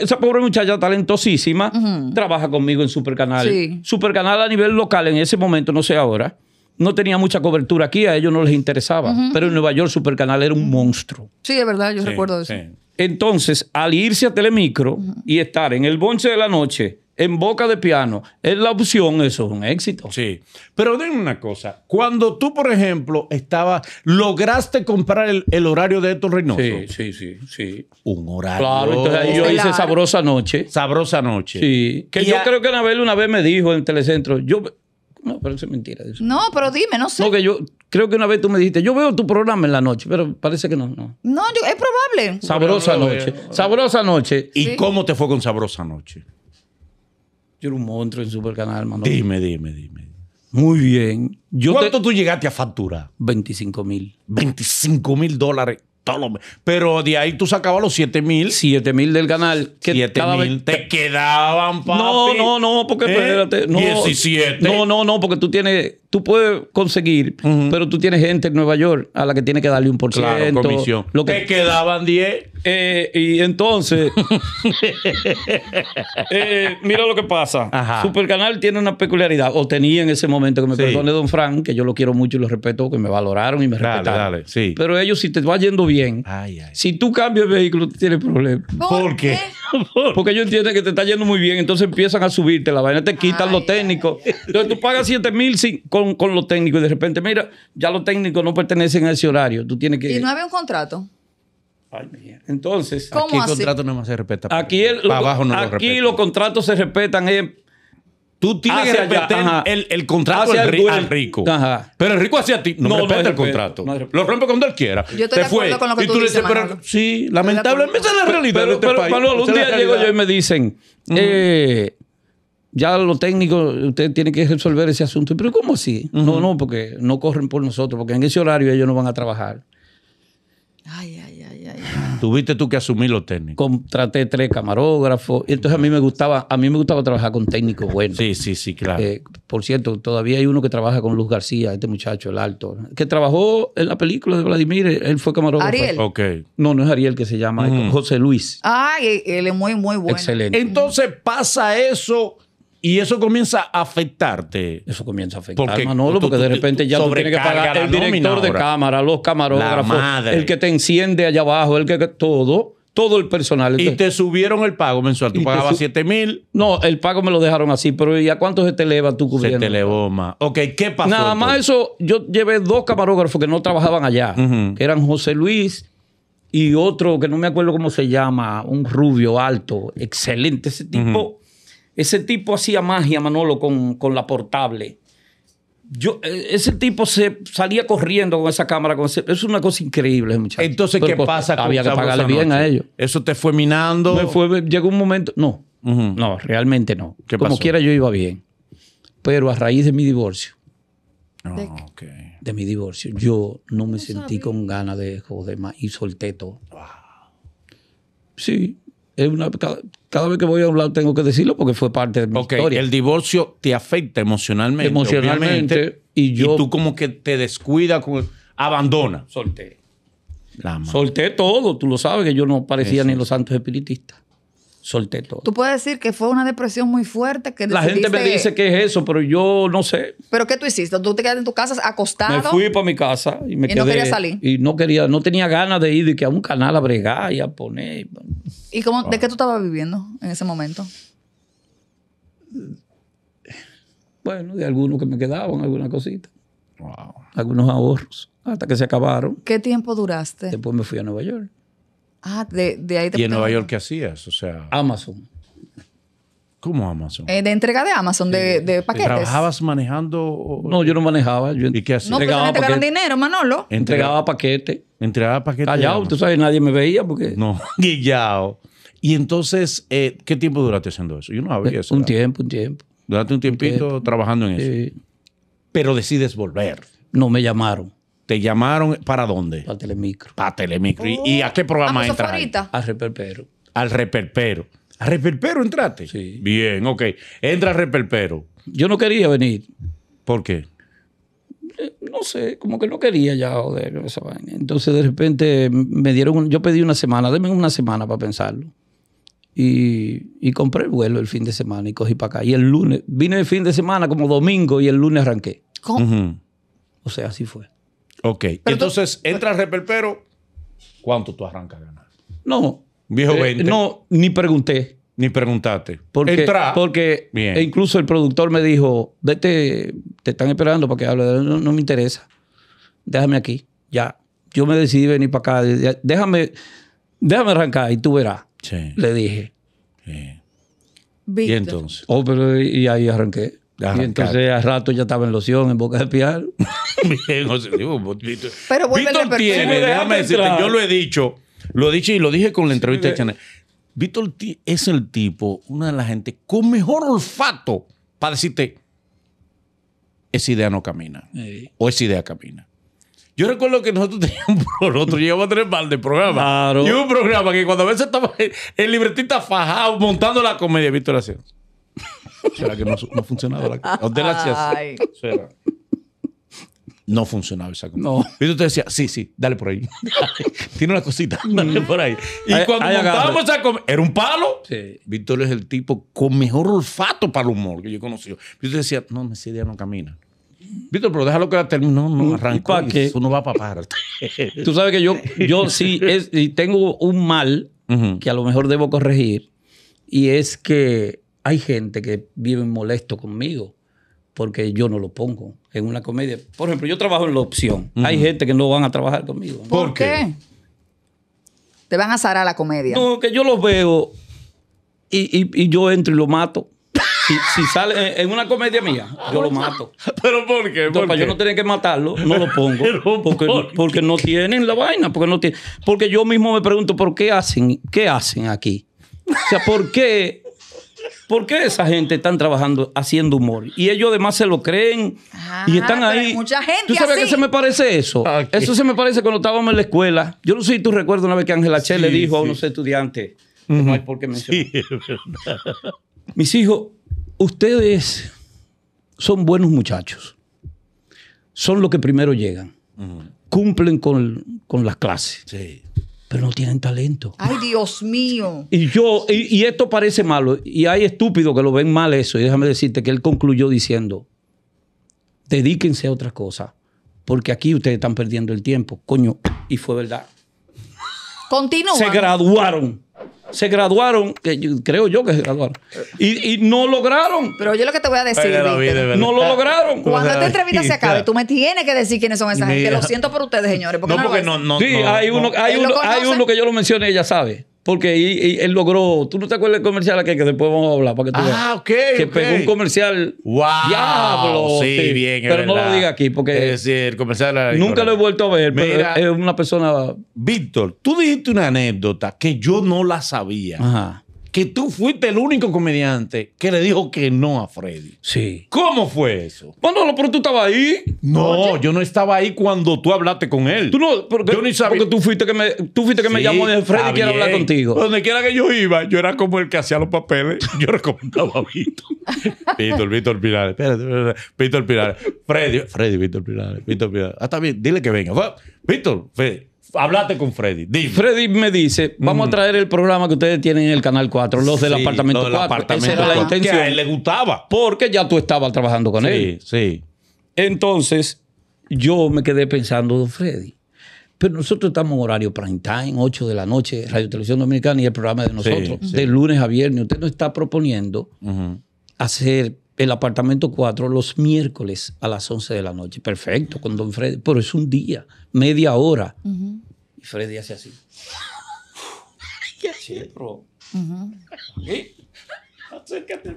S2: Esa pobre muchacha talentosísima trabaja conmigo en Supercanal. Sí. Supercanal a nivel local en ese momento, no sé ahora, no tenía mucha cobertura aquí. A ellos no les interesaba. Pero en Nueva York Supercanal era un monstruo.
S1: Sí, es verdad. Yo recuerdo eso.
S2: Entonces, al irse a Telemicro y estar en el bonche de la noche, en boca de piano, es la opción, eso es un éxito. Sí. Pero dime una cosa. Cuando tú, por ejemplo, estabas, lograste comprar el, horario de Héctor Reynoso. Sí, sí, sí, sí. Un horario. Claro, entonces ahí yo hice Sabrosa Noche. Sabrosa Noche. Sí. Que yo creo que Anabel una vez me dijo en Telecentro, yo no, pero eso es mentira.
S1: No, pero dime, no sé.
S2: No, que yo creo que una vez tú me dijiste, yo veo tu programa en la noche, pero parece que no. No,
S1: no es probable.
S2: Sabrosa noche. Sabrosa noche. ¿Y cómo te fue con Sabrosa noche? Yo era un monstruo en Super Canal, hermano. Dime, dime, dime. Muy bien. ¿Cuánto tú llegaste a factura? 25 mil. 25 mil dólares pero de ahí tú sacabas los 7 mil. 7 mil del canal. Que 7 mil. Te, quedaban, papi. No, no, ¿Eh? no, porque No, 17. No, no, no, porque tú tienes. Tú puedes conseguir, pero tú tienes gente en Nueva York a la que tiene que darle un por ciento. comisión. Lo que, te quedaban 10. Eh, y entonces, (laughs) eh, mira lo que pasa. Supercanal tiene una peculiaridad, o tenía en ese momento, que me perdone Don Frank, que yo lo quiero mucho y lo respeto, que me valoraron y me respetaron. Pero ellos, si te va yendo bien, si tú cambias el vehículo, tienes problemas. ¿Por, qué? (laughs) Porque ellos entienden que te está yendo muy bien, entonces empiezan a subirte la vaina, te quitan los técnicos Entonces tú pagas 7 mil con, con técnicos y de repente, mira, ya los técnicos no pertenecen a ese horario. Tú tienes que... Y no
S1: había un contrato. Ay,
S2: Entonces, aquí el contrato no más se respeta. Pues. Aquí, el, aquí los contratos se respetan. Eh. Tú tienes ah, que respetar el, el, contrato al, rico. Pero el rico hacia ti no, no respeta el contrato. lo rompe cuando él quiera. Yo Te fue. Con lo que y tú, dices, pero, sí, lamentablemente es la realidad pero, de este un día llego yo y me dicen, eh, ya los técnicos, usted tiene que resolver ese asunto. Pero ¿cómo así? No, no, porque no corren por nosotros, porque en ese horario ellos no van a trabajar. Ay, Tuviste tú que asumir los técnicos. Contraté tres camarógrafos. Y entonces a mí me gustaba, a mí me gustaba trabajar con técnicos buenos. Sí, sí, sí, claro. Eh, por cierto, todavía hay uno que trabaja con Luz García, este muchacho, el alto, que trabajó en la película de Vladimir, él fue camarógrafo. Ariel. No, no es Ariel que se llama, mm. José Luis.
S1: Ay, él es muy, muy bueno. Excelente. Entonces pasa eso y eso
S2: comienza a afectarte. Eso comienza a afectar, porque Manolo, porque de repente ya tú que pagar el director de cámara, los camarógrafos, el que te enciende allá abajo, el que todo, todo el personal. y te subieron el pago mensual. Tú pagabas 7 mil. No, el pago me lo dejaron así, pero ¿y a cuánto se te eleva tú cubriendo? Se te elevó más. Ok, ¿qué pasó? Nada más eso, yo llevé dos camarógrafos que no trabajaban allá, que eran José Luis y otro que no me acuerdo cómo se llama, un rubio alto, excelente ese tipo. Ese tipo hacía magia, Manolo, con, la portable. Yo, eh, ese tipo se salía corriendo con esa cámara. Con es una cosa increíble, muchachos. Entonces, ¿qué pues, pasa? había que pagarle bien a ellos. ¿Eso te fue minando? llegó un momento. No, no, realmente no. ¿Qué Como quiera, yo iba bien. Pero a raíz de mi divorcio, ah, de, de mi divorcio, yo no me sentí con ganas de joder más y solté todo. Wow. Sí, cada, vez que voy a hablar tengo que decirlo porque fue parte de mi historia. El divorcio te afecta emocionalmente. Emocionalmente. Y, yo, tú como que te descuidas, abandona. Solté. Solté todo. Tú lo sabes que yo no parecía ni los santos espiritistas solté todo. Tú
S1: puedes decir que fue una depresión muy fuerte.
S2: la gente me dice que es eso, pero yo no sé.
S1: ¿Pero qué tú hiciste? ¿Tú te quedaste en tu casa acostado? Me fui
S2: para mi casa y me quedé. Y no quería salir. Y no quería, no tenía ganas de ir de que a un canal a bregar y a poner. ¿Y cómo, de ah.
S1: qué tú estabas viviendo en ese momento?
S2: Bueno, de algunos que me quedaban, alguna cosita. Algunos ahorros, hasta que se acabaron.
S1: ¿Qué tiempo duraste?
S2: Después me fui a Nueva York.
S1: Ah, de, ahí te ¿Y en Nueva
S2: York qué hacías? O sea. Amazon. ¿Cómo Amazon?
S1: Eh, de entrega de Amazon, de, paquetes. ¿Trabajabas
S2: manejando? No, yo no manejaba. ¿Y qué hacías? No, pues, entregaba te paquete. dinero,
S1: Manolo. Entregaba
S2: paquetes. Entregaba paquetes. tú sabes, nadie me veía porque... No, (laughs) guillao. Y entonces, eh, ¿qué tiempo duraste haciendo eso? Yo no sabía eso. Eh, un tiempo, un tiempo. Durante un tiempito trabajando en eso. Pero decides volver. No, me llamaron te llamaron para dónde? Para Telemicro. Para Telemicro. ¿Y a qué programa A ah, pues, entraste? Al Reperpero. Al Reperpero. ¿A Reperpero entraste? Sí. Bien, ok. Entra al Reperpero. Yo no quería venir. ¿Por qué? Eh, no sé, como que no quería ya, joder, Entonces de repente me dieron, yo pedí una semana, denme una semana para pensarlo. Y, compré el vuelo el fin de semana y cogí para acá. Y el lunes, vine el fin de semana como domingo y el lunes arranqué. ¿Cómo? O sea, así fue. Ok, entonces entras entra reperpero, ¿cuánto tú arrancas a ganar? No. Viejo eh, no, ni pregunté. Ni preguntaste. Porque, porque e incluso el productor me dijo, vete, te están esperando para que hable. No, no, me interesa. Déjame aquí. Ya. Yo me decidí venir para acá. Déjame, déjame arrancar y tú verás. Le dije.
S3: Y entonces.
S2: Oh, y ahí arranqué. Y entonces a rato ya estaba en loción, en boca de piar. (laughs) Bien, José. Pero Víctor tiene, déjame decirte, yo lo he dicho, lo he dicho y lo dije con la entrevista de Chanel. Víctor es el tipo, una de las gente con mejor olfato para decirte, esa idea no camina. O esa idea camina. Yo recuerdo que nosotros (laughs) teníamos, nosotros llevamos a tener mal de programa. Y un programa que cuando a veces estaba el libretista fajado montando la comedia, Víctor hacía. ¿Será que no, no funcionaba? La, (laughs) No funcionaba esa comida. No. Y tú te decía, sí, sí, dale por ahí. (laughs) Tiene una cosita, mm. dale por ahí. Y cuando montábamos esa comida, era un palo. Sí. Víctor es el tipo con mejor olfato para el humor que yo he conocido. Y decía, no, ese día no camina. Víctor, pero déjalo que la termine. No, no, mm, arrancó. ¿Para Eso no va para parar.
S3: (laughs) Tú sabes
S2: que yo, yo sí y tengo un mal que a lo mejor debo corregir. Y es que hay gente que vive molesto conmigo porque yo no lo pongo en una comedia. Por ejemplo, yo trabajo en la opción. Hay gente que no van a trabajar conmigo.
S1: ¿Por, qué? Te van a zarar la comedia. No,
S2: que yo los veo y, yo entro y lo mato. Si, sale en una comedia mía, yo lo mato. (laughs) ¿Pero por qué? Porque yo no tener que matarlo, no lo pongo. (laughs) porque, porque no tienen la vaina. Porque, no porque yo mismo me pregunto, ¿por qué hacen, qué hacen aquí? O sea, ¿por qué ¿Por qué esa gente están trabajando haciendo humor? Y ellos además se lo creen y
S1: ah, están ahí. Mucha gente ¿Tú sabes que se me
S2: parece eso? Ah, eso se me parece cuando estábamos en la escuela. Yo no sé si tú recuerdas una vez que Ángela Che le dijo a unos estudiantes, no hay por qué mencionar. Mis hijos, ustedes son buenos muchachos. Son los que primero llegan. Cumplen con, con las clases. Sí pero no tienen talento.
S1: Ay, Dios mío.
S2: Y yo, y, esto parece malo, y hay estúpidos que lo ven mal eso, y déjame decirte que él concluyó diciendo, dedíquense a otra cosa, porque aquí ustedes están perdiendo el tiempo, coño, y fue verdad.
S1: Continúa. Se
S2: graduaron se graduaron, que creo yo que se graduaron, y, no lograron.
S1: Pero yo lo que te voy a decir, no lo lograron. Cuando esta entrevista se acabe, tú me tienes que decir quiénes son esas gente. Lo siento por ustedes, señores. no,
S2: porque no, no, Sí, hay, uno, hay, uno, hay uno que yo lo mencioné, ella sabe. Porque él logró. ¿Tú no te acuerdas del comercial aquel que después vamos a hablar? Para que tú ah, ok. Que pegó un comercial. ¡Wow! ¡Diablo! Sí, bien. Pero no lo diga aquí porque. Es eh, decir, comercial Nunca lo he vuelto a ver, pero es una persona. Víctor, tú dijiste una anécdota que yo no la sabía. Ajá que tú fuiste el único comediante que le dijo que no a Freddy. Sí. ¿Cómo fue eso? Bueno, pero tú estabas ahí. No, yo no estaba ahí cuando tú hablaste con él. Tú no, yo ni sabía. Porque tú fuiste que me, tú fuiste que me llamó Freddy quiere hablar contigo. Donde quiera que yo iba, yo era como el que hacía los papeles. (laughs) Yo recomendaba a (laughs) Víctor. Víctor, Víctor Pilar. Víctor Pilar. Freddy, Freddy, Víctor Pilar. Víctor Pilar. Ah, está bien, dile que venga. Víctor, Freddy hablate con Freddy. Freddy me dice, vamos a mm. traer el programa que ustedes tienen en el Canal 4, los del apartamento los la a él le gustaba. Porque ya tú estabas trabajando con él. Sí, sí. Entonces, yo me quedé pensando, Freddy, pero nosotros estamos en horario prime time, 8 de la noche, Radio Televisión Dominicana y el programa de nosotros, de lunes a viernes. Usted nos está proponiendo hacer el apartamento 4 los miércoles a las 11 de la noche. Perfecto, con don Freddy. Pero es un día, media hora. Y Freddy hace así. sí, pero...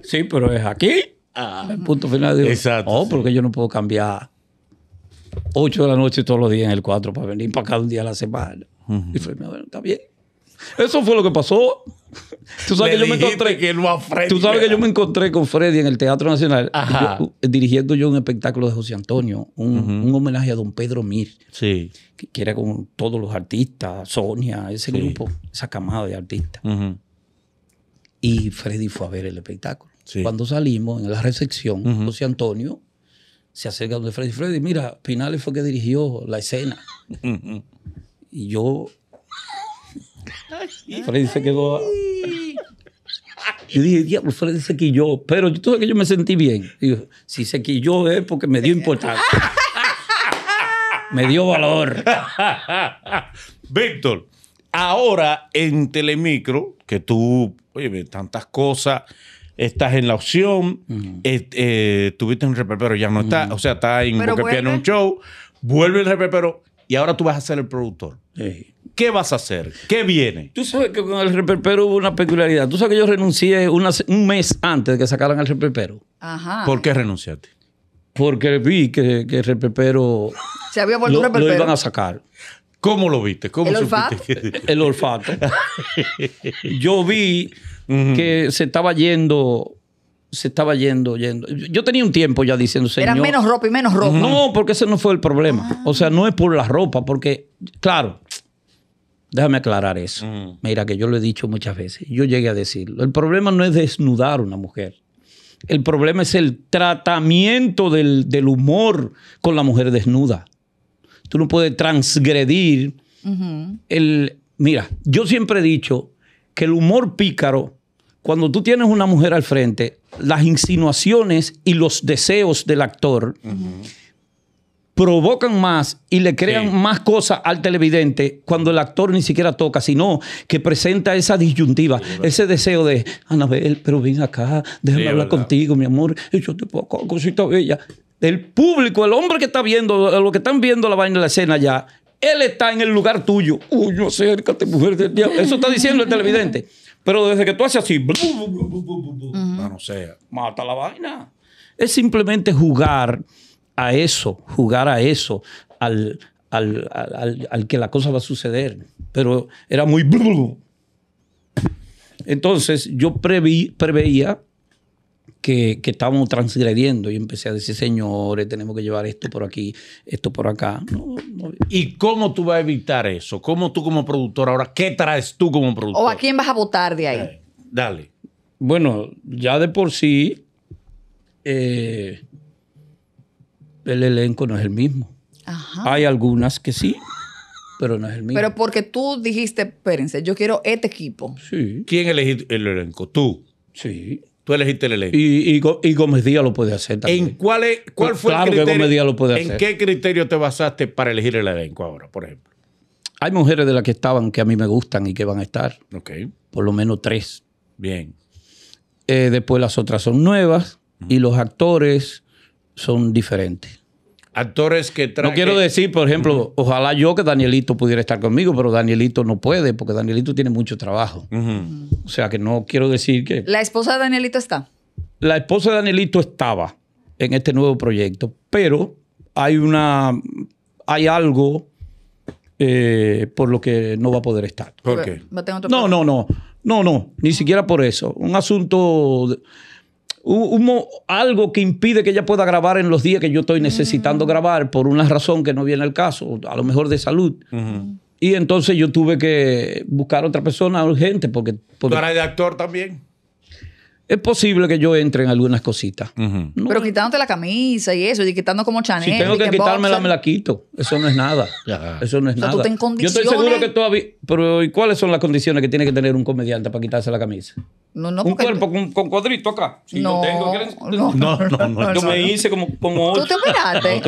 S2: Sí, pero es aquí. Ah. el punto final. Exacto. Oh, porque yo no puedo cambiar 8 de la noche todos los días en el 4 para venir para cada un día a la semana. Uh Y Freddy, bueno, está bien. Eso fue lo que pasó. Tú sabes, que yo, me encontré, con Freddy en el Teatro Nacional dirigiendo yo un espectáculo de José Antonio, un, homenaje a don Pedro Mir, sí. que, era con todos los artistas, Sonia, ese grupo, esa camada de artistas. Y Freddy fue a ver el espectáculo. Cuando salimos en la recepción, José Antonio se acerca donde Freddy. Freddy, mira, Pinales fue que dirigió la escena. Y yo Freddy se quedó. Yo dije, diablo, Freddy se quilló. Pero yo que yo me sentí bien. si se quilló es eh, porque me dio importancia. me dio valor. Víctor, ahora en Telemicro, que tú, oye, tantas cosas, estás en la opción, eh, tuviste un eh, ya no está, o sea, está en Boca un show, vuelve el Reperpero y ahora tú vas a ser el productor. ¿Qué vas a hacer? ¿Qué viene? Tú sabes que con el reperpero hubo una peculiaridad. Tú sabes que yo renuncié un mes antes de que sacaran el reperpero.
S1: Ajá. ¿Por
S2: qué renunciaste? Porque vi que, el reperpero.
S1: Se había vuelto Lo iban a
S2: sacar. ¿Cómo lo viste? ¿Cómo ¿El olfato? (laughs) El olfato. (laughs) Yo vi que se estaba yendo se estaba yendo, yendo. Yo tenía un tiempo ya diciendo, señor. menos ropa y menos ropa. No, porque ese no fue el problema. Ah. O sea, no es por la ropa, porque, claro, déjame aclarar eso. Mm. Mira, que yo lo he dicho muchas veces. Yo llegué a decirlo. El problema no es desnudar a una mujer. El problema es el tratamiento del, humor con la mujer desnuda. Tú no puedes transgredir el. Mira, yo siempre he dicho que el humor pícaro, cuando tú tienes una mujer al frente, las insinuaciones y los deseos del actor provocan más y le crean más cosas al televidente cuando el actor ni siquiera toca, sino que presenta esa disyuntiva, ese deseo de, Anabel, pero ven acá, déjame hablar contigo, mi amor, y yo te pongo cosita bella. El público, el hombre que está viendo, lo que están viendo la vaina de la escena ya, él está en el lugar tuyo. Uy, acércate, mujer del diablo. Eso está diciendo el televidente. Pero desde que tú haces así, no sé, mata la vaina. Es simplemente jugar a eso, jugar a eso, al, al, que la cosa va a suceder. Pero era muy... Entonces yo preví, preveía que, que, estábamos transgrediendo y empecé a decir, señores, tenemos que llevar esto por aquí, esto por acá. ¿Y cómo tú vas a evitar eso? ¿Cómo tú como productor ahora, qué traes tú como productor? ¿O
S1: a quién vas a votar de ahí?
S2: dale. Bueno, ya de por sí, eh, el elenco no es el mismo. Hay algunas que sí, pero no es el mismo. Pero
S1: porque tú dijiste, espérense, yo quiero este equipo.
S2: Sí. ¿Quién elegiste el elenco? ¿Tú? Sí elegiste el elenco. Y, y, Gómez Díaz lo puede hacer también. ¿En cuál, cuál fue lo ¿En qué criterio te basaste para elegir el elenco ahora, por ejemplo? Hay mujeres de las que estaban que a mí me gustan y que van a estar. Por lo menos tres. Bien. Eh, después las otras son nuevas y los actores son diferentes actores que traen. No quiero decir, por ejemplo, ojalá yo que Danielito pudiera estar conmigo, pero Danielito no puede porque Danielito tiene mucho trabajo. O sea que no quiero decir que.
S1: ¿La esposa de Danielito está?
S2: La esposa de Danielito estaba en este nuevo proyecto, pero hay una. Hay algo eh, por lo que no va a poder estar. ¿Por qué? No, no, no. No, no. Ni siquiera por eso. Un asunto hubo algo que impide que ella pueda grabar en los días que yo estoy mm. necesitando grabar por una razón que no viene al caso, a lo mejor de salud. Y entonces yo tuve que buscar otra persona urgente porque... porque... ¿Tú de actor también? es posible que yo entre en algunas cositas. Pero
S1: quitándote la camisa y eso, y quitando como Chanel. Si tengo que, quitármela, me
S2: la quito. Eso no es nada. Eso no es nada. Yo estoy seguro que todavía. Pero ¿y cuáles son las condiciones que tiene que tener un comediante para quitarse la camisa? No, no, un cuerpo con, cuadrito acá. Si no, tengo, no, no, no, Yo me hice como, Tú te operaste.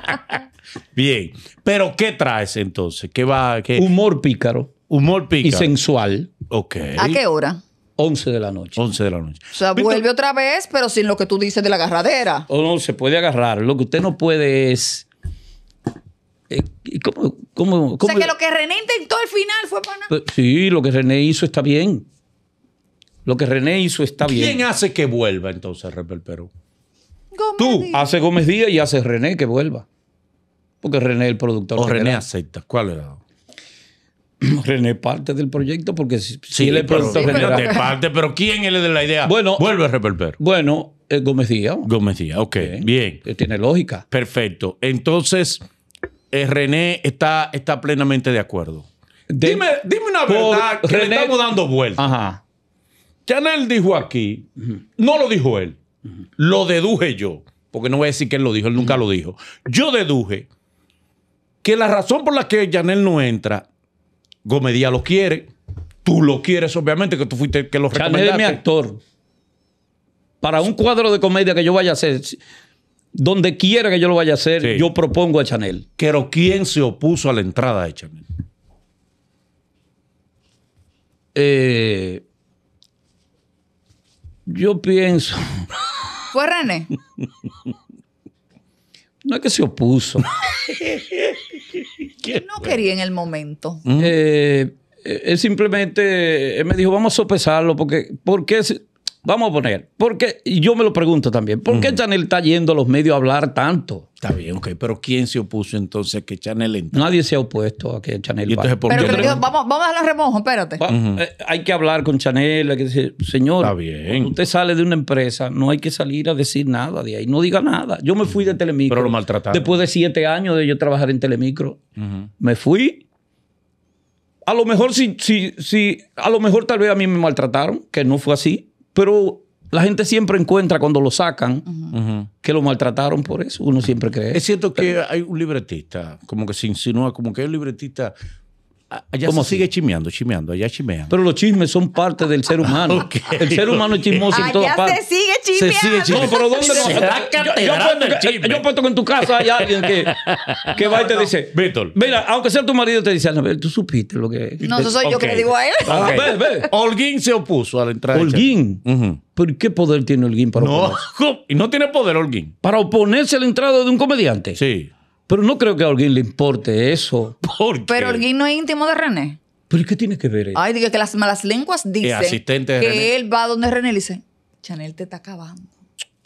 S2: (laughs) Bien. Pero ¿qué traes entonces? ¿Qué va? Humor pícaro. Humor pícaro. Y sensual. Ok. ¿A qué hora? 11 de la noche. 11 de la noche.
S1: O sea, vuelve otra vez, pero sin lo que tú dices de la agarradera.
S2: O oh, no, se puede agarrar. Lo que usted no puede es... Eh, ¿cómo, cómo, o sea, que
S1: lo que René intentó al final fue para
S2: nada. Pues, sí, lo que René hizo está bien. Lo que René hizo está bien. ¿Quién hace que vuelva entonces Rebel Perú? Tú hace Gómez Díaz y hace René que vuelva. Porque René es el productor. O René acepta. ¿Cuál era? (clears throat) René parte del proyecto porque si, sí, él parte, pero ¿quién es el de la idea? Bueno, vuelve a Bueno, eh, Gómez Díaz. Gómez Díaz, ok, bien. tiene lógica. Perfecto. Entonces, eh, René está, está plenamente de acuerdo. dime, una verdad René, estamos dando vuelta. Ajá. Chanel dijo aquí, no lo dijo él, lo deduje yo, porque no voy a decir que él lo dijo, él nunca lo dijo. Yo deduje que la razón por la que Chanel no entra Gómez lo quiere. Tú lo quieres, obviamente, que tú fuiste que lo recomendaste. es mi actor. Para un cuadro de comedia que yo vaya a hacer, donde quiera que yo lo vaya a hacer, yo propongo a Chanel. Pero ¿quién se opuso a la entrada de Chanel? Eh, yo pienso.
S1: Fue René. (laughs)
S2: No es que se opuso. (laughs) no
S1: quería en el momento?
S2: Eh, eh, él simplemente me dijo, vamos a sopesarlo, porque ¿por qué Vamos a poner, porque yo me lo pregunto también, ¿por qué Chanel está yendo a los medios a hablar tanto? Está bien, ok, pero ¿quién se opuso entonces a que Chanel entrara? Nadie se ha opuesto a que Chanel vamos, vamos
S1: a los remojo, espérate.
S2: Eh, hay que hablar con Chanel, hay que decir, señor, usted sale de una empresa, no hay que salir a decir nada de ahí, no diga nada. Yo me fui de Telemicro. Pero lo maltrataron. Después de siete años de yo trabajar en Telemicro, me fui. A lo mejor si, si, si, a lo mejor tal vez a mí me maltrataron, que no fue así pero la gente siempre encuentra cuando lo sacan que lo maltrataron por eso. Uno siempre cree. Es cierto que hay un libretista, como que se insinúa, como que hay un libretista como sigue chimeando, chimeando, allá chimean. Pero los chismes son parte del ser humano. (laughs) El ser humano es chismoso y todo todas se sigue chismeando. Se sigue chimeando. No, pero ¿dónde no? Yo, chisme. yo puesto que en tu casa hay alguien que, va y te dice, Víctor. Mira, aunque sea tu marido, te dice, Anabel, tú supiste lo que No, eso soy yo que le digo a él. Okay. Ah, ve, ve. Holguín se opuso a la entrada. Holguín. ¿por ¿Pero qué poder tiene Holguín para oponerse? No, (laughs) y no tiene poder Holguín. Para oponerse a la entrada de un comediante. Sí. Pero no creo que a alguien le importe eso. (laughs) qué? Pero alguien
S1: no es íntimo de René.
S2: ¿Pero qué tiene que ver eso? Ay,
S1: digo que las malas lenguas dicen que él va donde René y dice, Chanel te está acabando.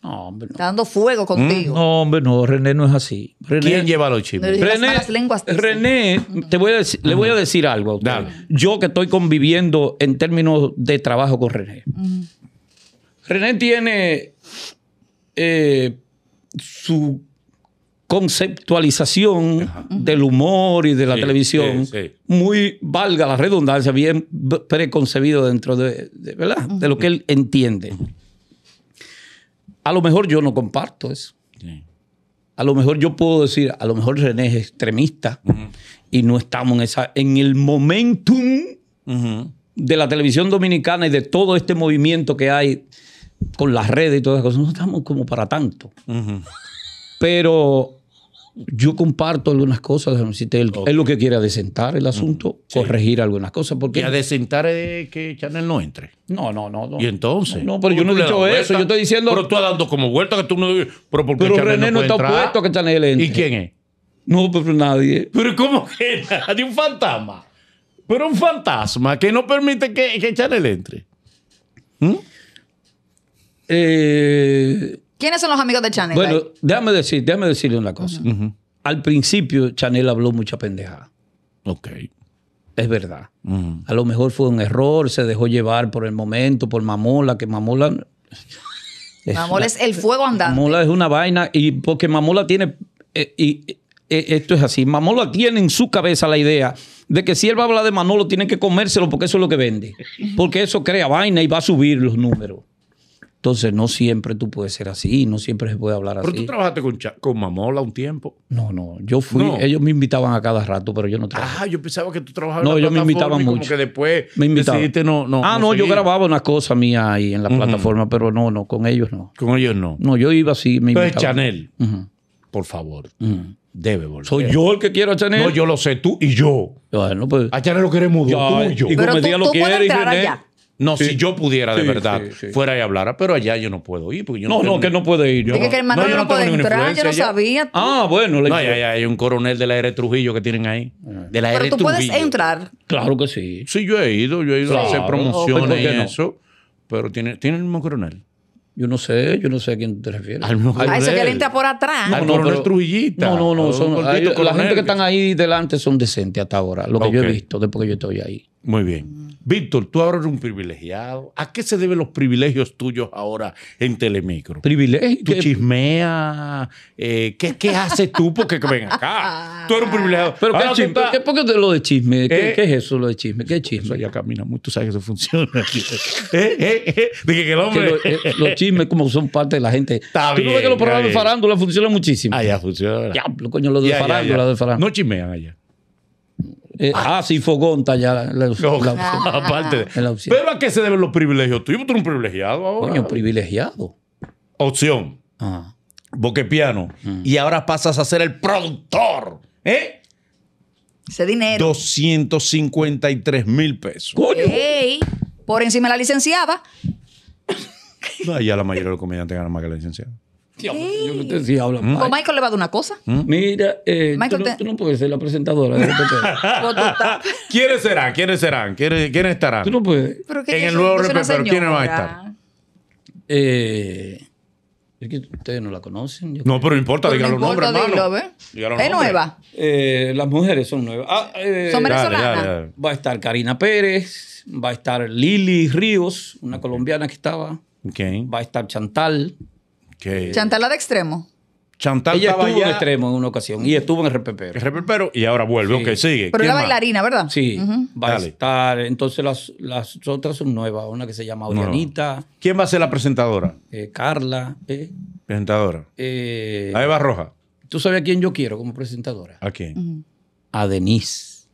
S1: No, hombre, Está dando fuego contigo.
S2: Mm, no, hombre, no, René no es así. René, ¿Quién lleva los chismes? René, las lenguas René mm. te voy a decir, le voy a decir algo Yo que estoy conviviendo en términos de trabajo con René. Mm. René tiene eh, su conceptualización del humor y de la televisión muy, valga la redundancia, bien preconcebido dentro de, ¿verdad? de lo que él entiende. A lo mejor yo no comparto eso. A lo mejor yo puedo decir, a lo mejor René es extremista y no estamos en, esa, en el momentum de la televisión dominicana y de todo este movimiento que hay con las redes y todas esas cosas. No estamos como para tanto. ajá pero yo comparto algunas cosas. Él, lo que quiere desentar el asunto, mm. corregir algunas cosas. Porque... ¿Y a es que Chanel no entre? No, no, no. ¿Y entonces? No, pero yo no he dicho eso. yo estoy diciendo. Pero tú has dado como vuelta que tú no. Pero, porque pero René no, está opuesto a que Chanel entre. ¿Y quién es? No, pero nadie. ¿Pero cómo que nadie? Un fantasma. Pero un fantasma que no permite que, Chanel entre. ¿Mm? Eh.
S1: ¿Quiénes son los amigos de Chanel? Bueno,
S2: déjame, decir, déjame decirle una cosa. Al principio, Chanel habló mucha pendejada. Ok. Es verdad. A lo mejor fue un error, se dejó llevar por el momento, por Mamola, que Mamola.
S1: (laughs) Mamola es el fuego andante.
S2: Mamola es una vaina y porque Mamola tiene. Eh, y, eh, eh, esto es así. Mamola tiene en su cabeza la idea de que si él va a hablar de Manolo, tiene que comérselo porque eso es lo que vende. Porque eso crea vaina y va a subir los números. Entonces, no siempre tú puedes ser así, no siempre se puede hablar así. Pero tú trabajaste con, con Mamola un tiempo. No, no, yo fui, ellos me invitaban a cada rato, pero yo no trabajaba. Ah, yo pensaba que tú trabajabas no, en la ellos me invitaban como mucho. que después me invitaban. decidiste no, Ah, no, yo grababa una cosa mía ahí en la plataforma, pero no, no, con ellos no. Con ellos no. No, yo iba así, me Entonces, es Chanel, por favor. debe volver. Soy yo el que quiero a Chanel. No, yo lo sé, tú y yo. Bueno, pues. A Chanel lo queremos dos, tú y yo. pero tú, lo quiere, puedes entrar allá. No, si yo pudiera de verdad fuera y hablara, pero allá yo no puedo ir. Porque yo no, no, que no puede ir. Yo es no, que el hermano no, yo no, puede entrar, yo no sabía. Ah, bueno. No, hay, hay, un coronel de la Trujillo que tienen ahí. Ah. De la pero tú puedes entrar. Claro que sí. Sí, yo he ido, yo he ido a hacer promociones y eso. Pero tiene, tiene el mismo coronel. Yo no sé, yo no sé a quién te refieres. Al mismo ah, eso que él entra
S1: por atrás. No, no, no,
S2: No, no, no. Son, la gente que están ahí delante son decentes hasta ahora, lo que yo he visto después que yo estoy ahí. Muy bien. Víctor, tú ahora eres un privilegiado. ¿A qué se deben los privilegios tuyos ahora en Telemicro? ¿Privilegio? ¿Tú chismeas? Eh, ¿qué, ¿qué, haces tú? Porque ven acá. Tú eres un privilegiado. Pero ¿qué, ¿por qué lo de chisme? Eh, ¿Qué, es eso lo de chisme? ¿Qué chisme? Eso ya camina mucho, tú sabes que eso funciona. (laughs) Eh, que, el hombre... los, chismes como son parte de la gente. tú no ves que los programas de farándula funcionan muchísimo. Allá ah, funciona. Ya, coño, los de farándula, de farándula. No chismean allá. Eh, ah. ah, sí, Fogón está ya la, la, ah, Aparte. Ah, Pero ¿a qué se deben los privilegios tuyos? Tú eres un privilegiado ahora. Coño, privilegiado. Opción. Ajá. Boquepiano. Mm. Y ahora pasas a ser el productor.
S1: ¿Eh? Ese dinero.
S2: 253 mil pesos.
S1: Coño. por encima la licenciada.
S2: (laughs) ya la mayoría de los comediantes ganan más que la licenciada yo te habla ¿Mm? ¿O
S1: Michael le va a dar una cosa?
S2: ¿Mm? Mira, eh, tú, no, puedes ser la presentadora de (laughs) este ¿Quiénes serán? ¿Quiénes serán? ¿Quiénes, estarán? Tú no puedes.
S3: En el nuevo ¿quiénes van a estar?
S2: Eh, es que ustedes no la conocen. No, pero no importa, Pues los nombres, Es nueva. Eh, las mujeres son nuevas. Ah, son venezolanas. va a estar Karina Pérez, va a estar Lili Ríos, una colombiana que estaba, Okay. va a estar Chantal,
S1: Chantala de extremo.
S2: Chantal Ella estuvo en extremo en una ocasión y estuvo en el RPP. repepero y ahora vuelve, aunque sigue. Pero la bailarina,
S3: ¿verdad? Sí, va a
S2: estar. Entonces las, las otras son nuevas. Una que se llama Oriana. ¿Quién va a ser la presentadora? Eh, Carla. ¿eh? Presentadora. Eh, a Eva Roja. ¿Tú sabes a quién yo quiero como presentadora? ¿A quién? A Denise.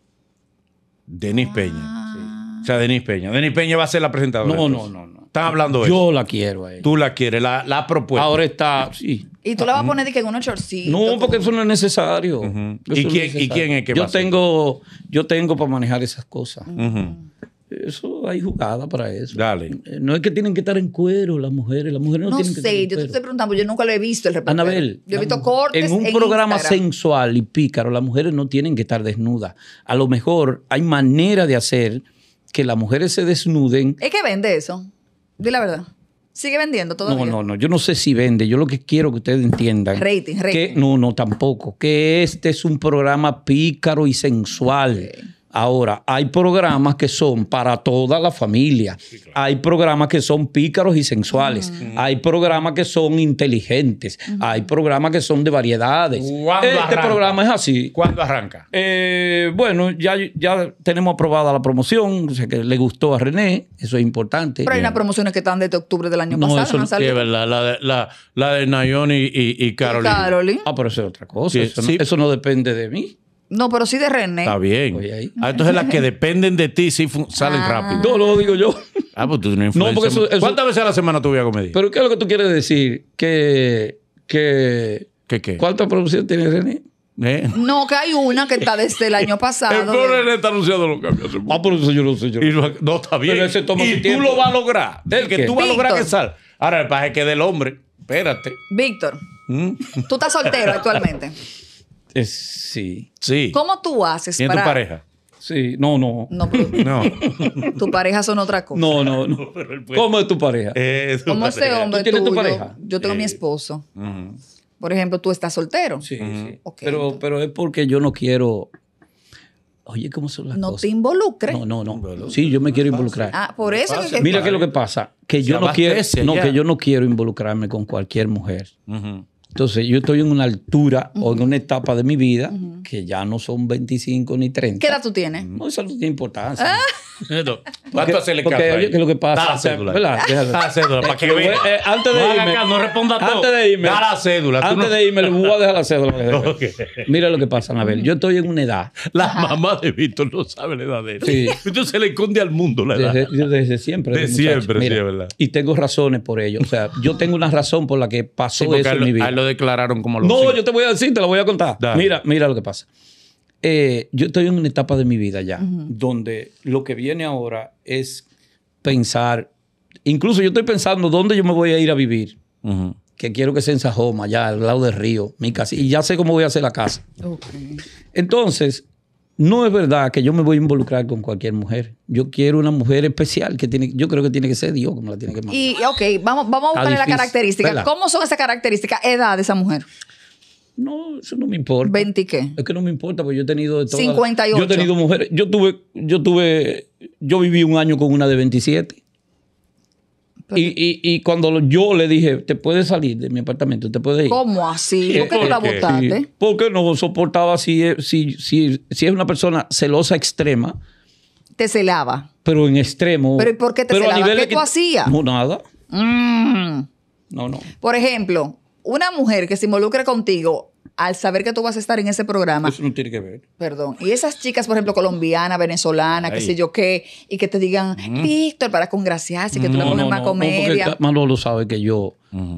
S2: Denis Peña. Ah. O sea, Denise Peña. Denis Peña va a ser la presentadora. No, no, no, están hablando de eso. Yo la quiero a Tú la quieres, la, propuesta. Ahora está, sí.
S1: Y tú la vas a poner que en unos chorcitos.
S2: No, porque eso no es necesario. ¿Y, quién, es que yo tengo, Yo tengo para manejar esas cosas. Mm. Eso hay jugada para eso. Dale. Eh, no es que tienen que estar en cuero las mujeres. Las mujeres no, sé, yo te estoy
S1: preguntando, yo nunca lo he visto el Anabel. Yo he visto cortes. En un programa
S2: sensual y pícaro, las mujeres no tienen que estar desnudas. A lo mejor hay manera de hacer que las mujeres se desnuden.
S1: Es que vende eso. Di la verdad. Sigue vendiendo todo No,
S2: no, no. Yo no sé si vende. Yo lo que quiero que ustedes entiendan. Rating, rating. no, no, tampoco. Que este es un programa pícaro y sensual. Ahora, hay programas que son para toda la familia. Hay programas que son pícaros y sensuales. Hay programas que son inteligentes. Hay programas que son de variedades. Este programa es así. ¿Cuándo arranca? Eh, bueno, ya, ya tenemos aprobada la promoción. O que le gustó a René. Eso es importante. Pero hay unas
S1: promociones que están desde octubre del año pasado. Eso no,
S2: La de, la, y, y, Carolina. Ah, pero eso es otra cosa. eso no depende de
S3: mí.
S1: No, pero sí de René. Está
S2: bien. ah, entonces las que dependen de ti sí salen ah. rápido. No, lo digo yo. Ah, pues tú no No, ¿Cuántas veces a la semana tú voy a comedir? Pero ¿qué es lo que tú quieres decir? Que... que... ¿Qué qué? ¿Cuántas producciones tiene René? ¿Eh?
S1: No, que hay una que está desde el año (laughs) pasado. pero
S2: René está anunciando los cambios. Ah, por eso yo no sé. Yo. Y no, está bien. Pero ese toma y tú lo vas a lograr. Del que tú vas a lograr que sal Ahora, el paje que del hombre. Espérate. Víctor. ¿Mm?
S1: Tú estás soltero actualmente. (laughs)
S2: Eh, sí. Sí. ¿Cómo
S1: tú haces para…? tu pareja?
S2: Sí, no, no. No, (laughs) no.
S1: Tu pareja son otra cosa. No, no, no. (laughs)
S2: ¿Cómo es tu pareja? Eh, es ¿Cómo ese hombre ¿Tú tuyo? tu pareja?
S1: Yo tengo mi eh, esposo. Por ejemplo, tú estás soltero. Sí,
S2: sí. pero, pero es porque yo no quiero
S1: Oye, ¿cómo son las cosas? No te involucres. No, no, no.
S2: Sí, yo me quiero involucrar.
S1: Ah, por eso no que, Mira qué es lo que
S2: pasa, que yo no quiero, no, que yo no quiero involucrarme con cualquier mujer. Entonces, yo estoy en una altura o en una etapa de mi vida que ya no son 25 ni 30. ¿Qué
S1: edad tú tienes? No, eso no tiene importancia. Ah.
S2: No. ¿Cuánto se le ¿Qué lo que pasa. Da la cédula. ¿verdad? cédula. antes de irme. no responda Antes de irme. la cédula. Antes de irme, le voy a dejar la cédula. (laughs) Mira lo que pasa, Anabel. Yo estoy en una edad. La mamás mamá de Víctor no sabe la edad de él. Sí. se le esconde al mundo la edad. Desde, siempre. Desde siempre, verdad. Y tengo razones por ello. O sea, yo tengo una razón por la que pasó eso en mi vida. A lo declararon como lo No, yo te voy a decir, te lo voy a contar. Mira, mira lo que pasa. Eh, yo estoy en una etapa de mi vida ya, donde lo que viene ahora es pensar, incluso yo estoy pensando dónde yo me voy a ir a vivir, que quiero que sea en Sajoma, allá al lado del río, mi casa, y ya sé cómo voy a hacer la casa. Entonces, no es verdad que yo me voy a involucrar con cualquier mujer. Yo quiero una mujer especial que tiene, yo creo que tiene que ser Dios como la tiene que mandar. Y
S1: ok, vamos, vamos a buscarle la característica. ¿Cómo son esas características? Edad de esa mujer. No, eso no me importa. ¿20 qué? Es que no me importa, porque yo he
S2: tenido de Yo he tenido mujeres. Yo tuve, yo tuve, yo viví un año con una de 27. y, cuando yo le dije, te puedes salir de mi apartamento, te puedes ir. ¿Cómo
S1: así? ¿Por qué la votaste?
S2: Porque no soportaba si, si, si, si es una persona celosa extrema.
S1: Te celaba.
S2: Pero en extremo. ¿Pero
S1: por qué te celaba? ¿Qué tú hacías? No, nada. Mm. No, no. Por ejemplo, una mujer que se involucre contigo al saber que tú vas a estar en ese programa. Eso no tiene que ver. Perdón. Y esas chicas, por ejemplo, colombiana, venezolana, qué sé yo qué, y que te digan, Víctor, para congraciarse, que tú le pones más no. comedia. No, porque
S2: Manolo sabe que yo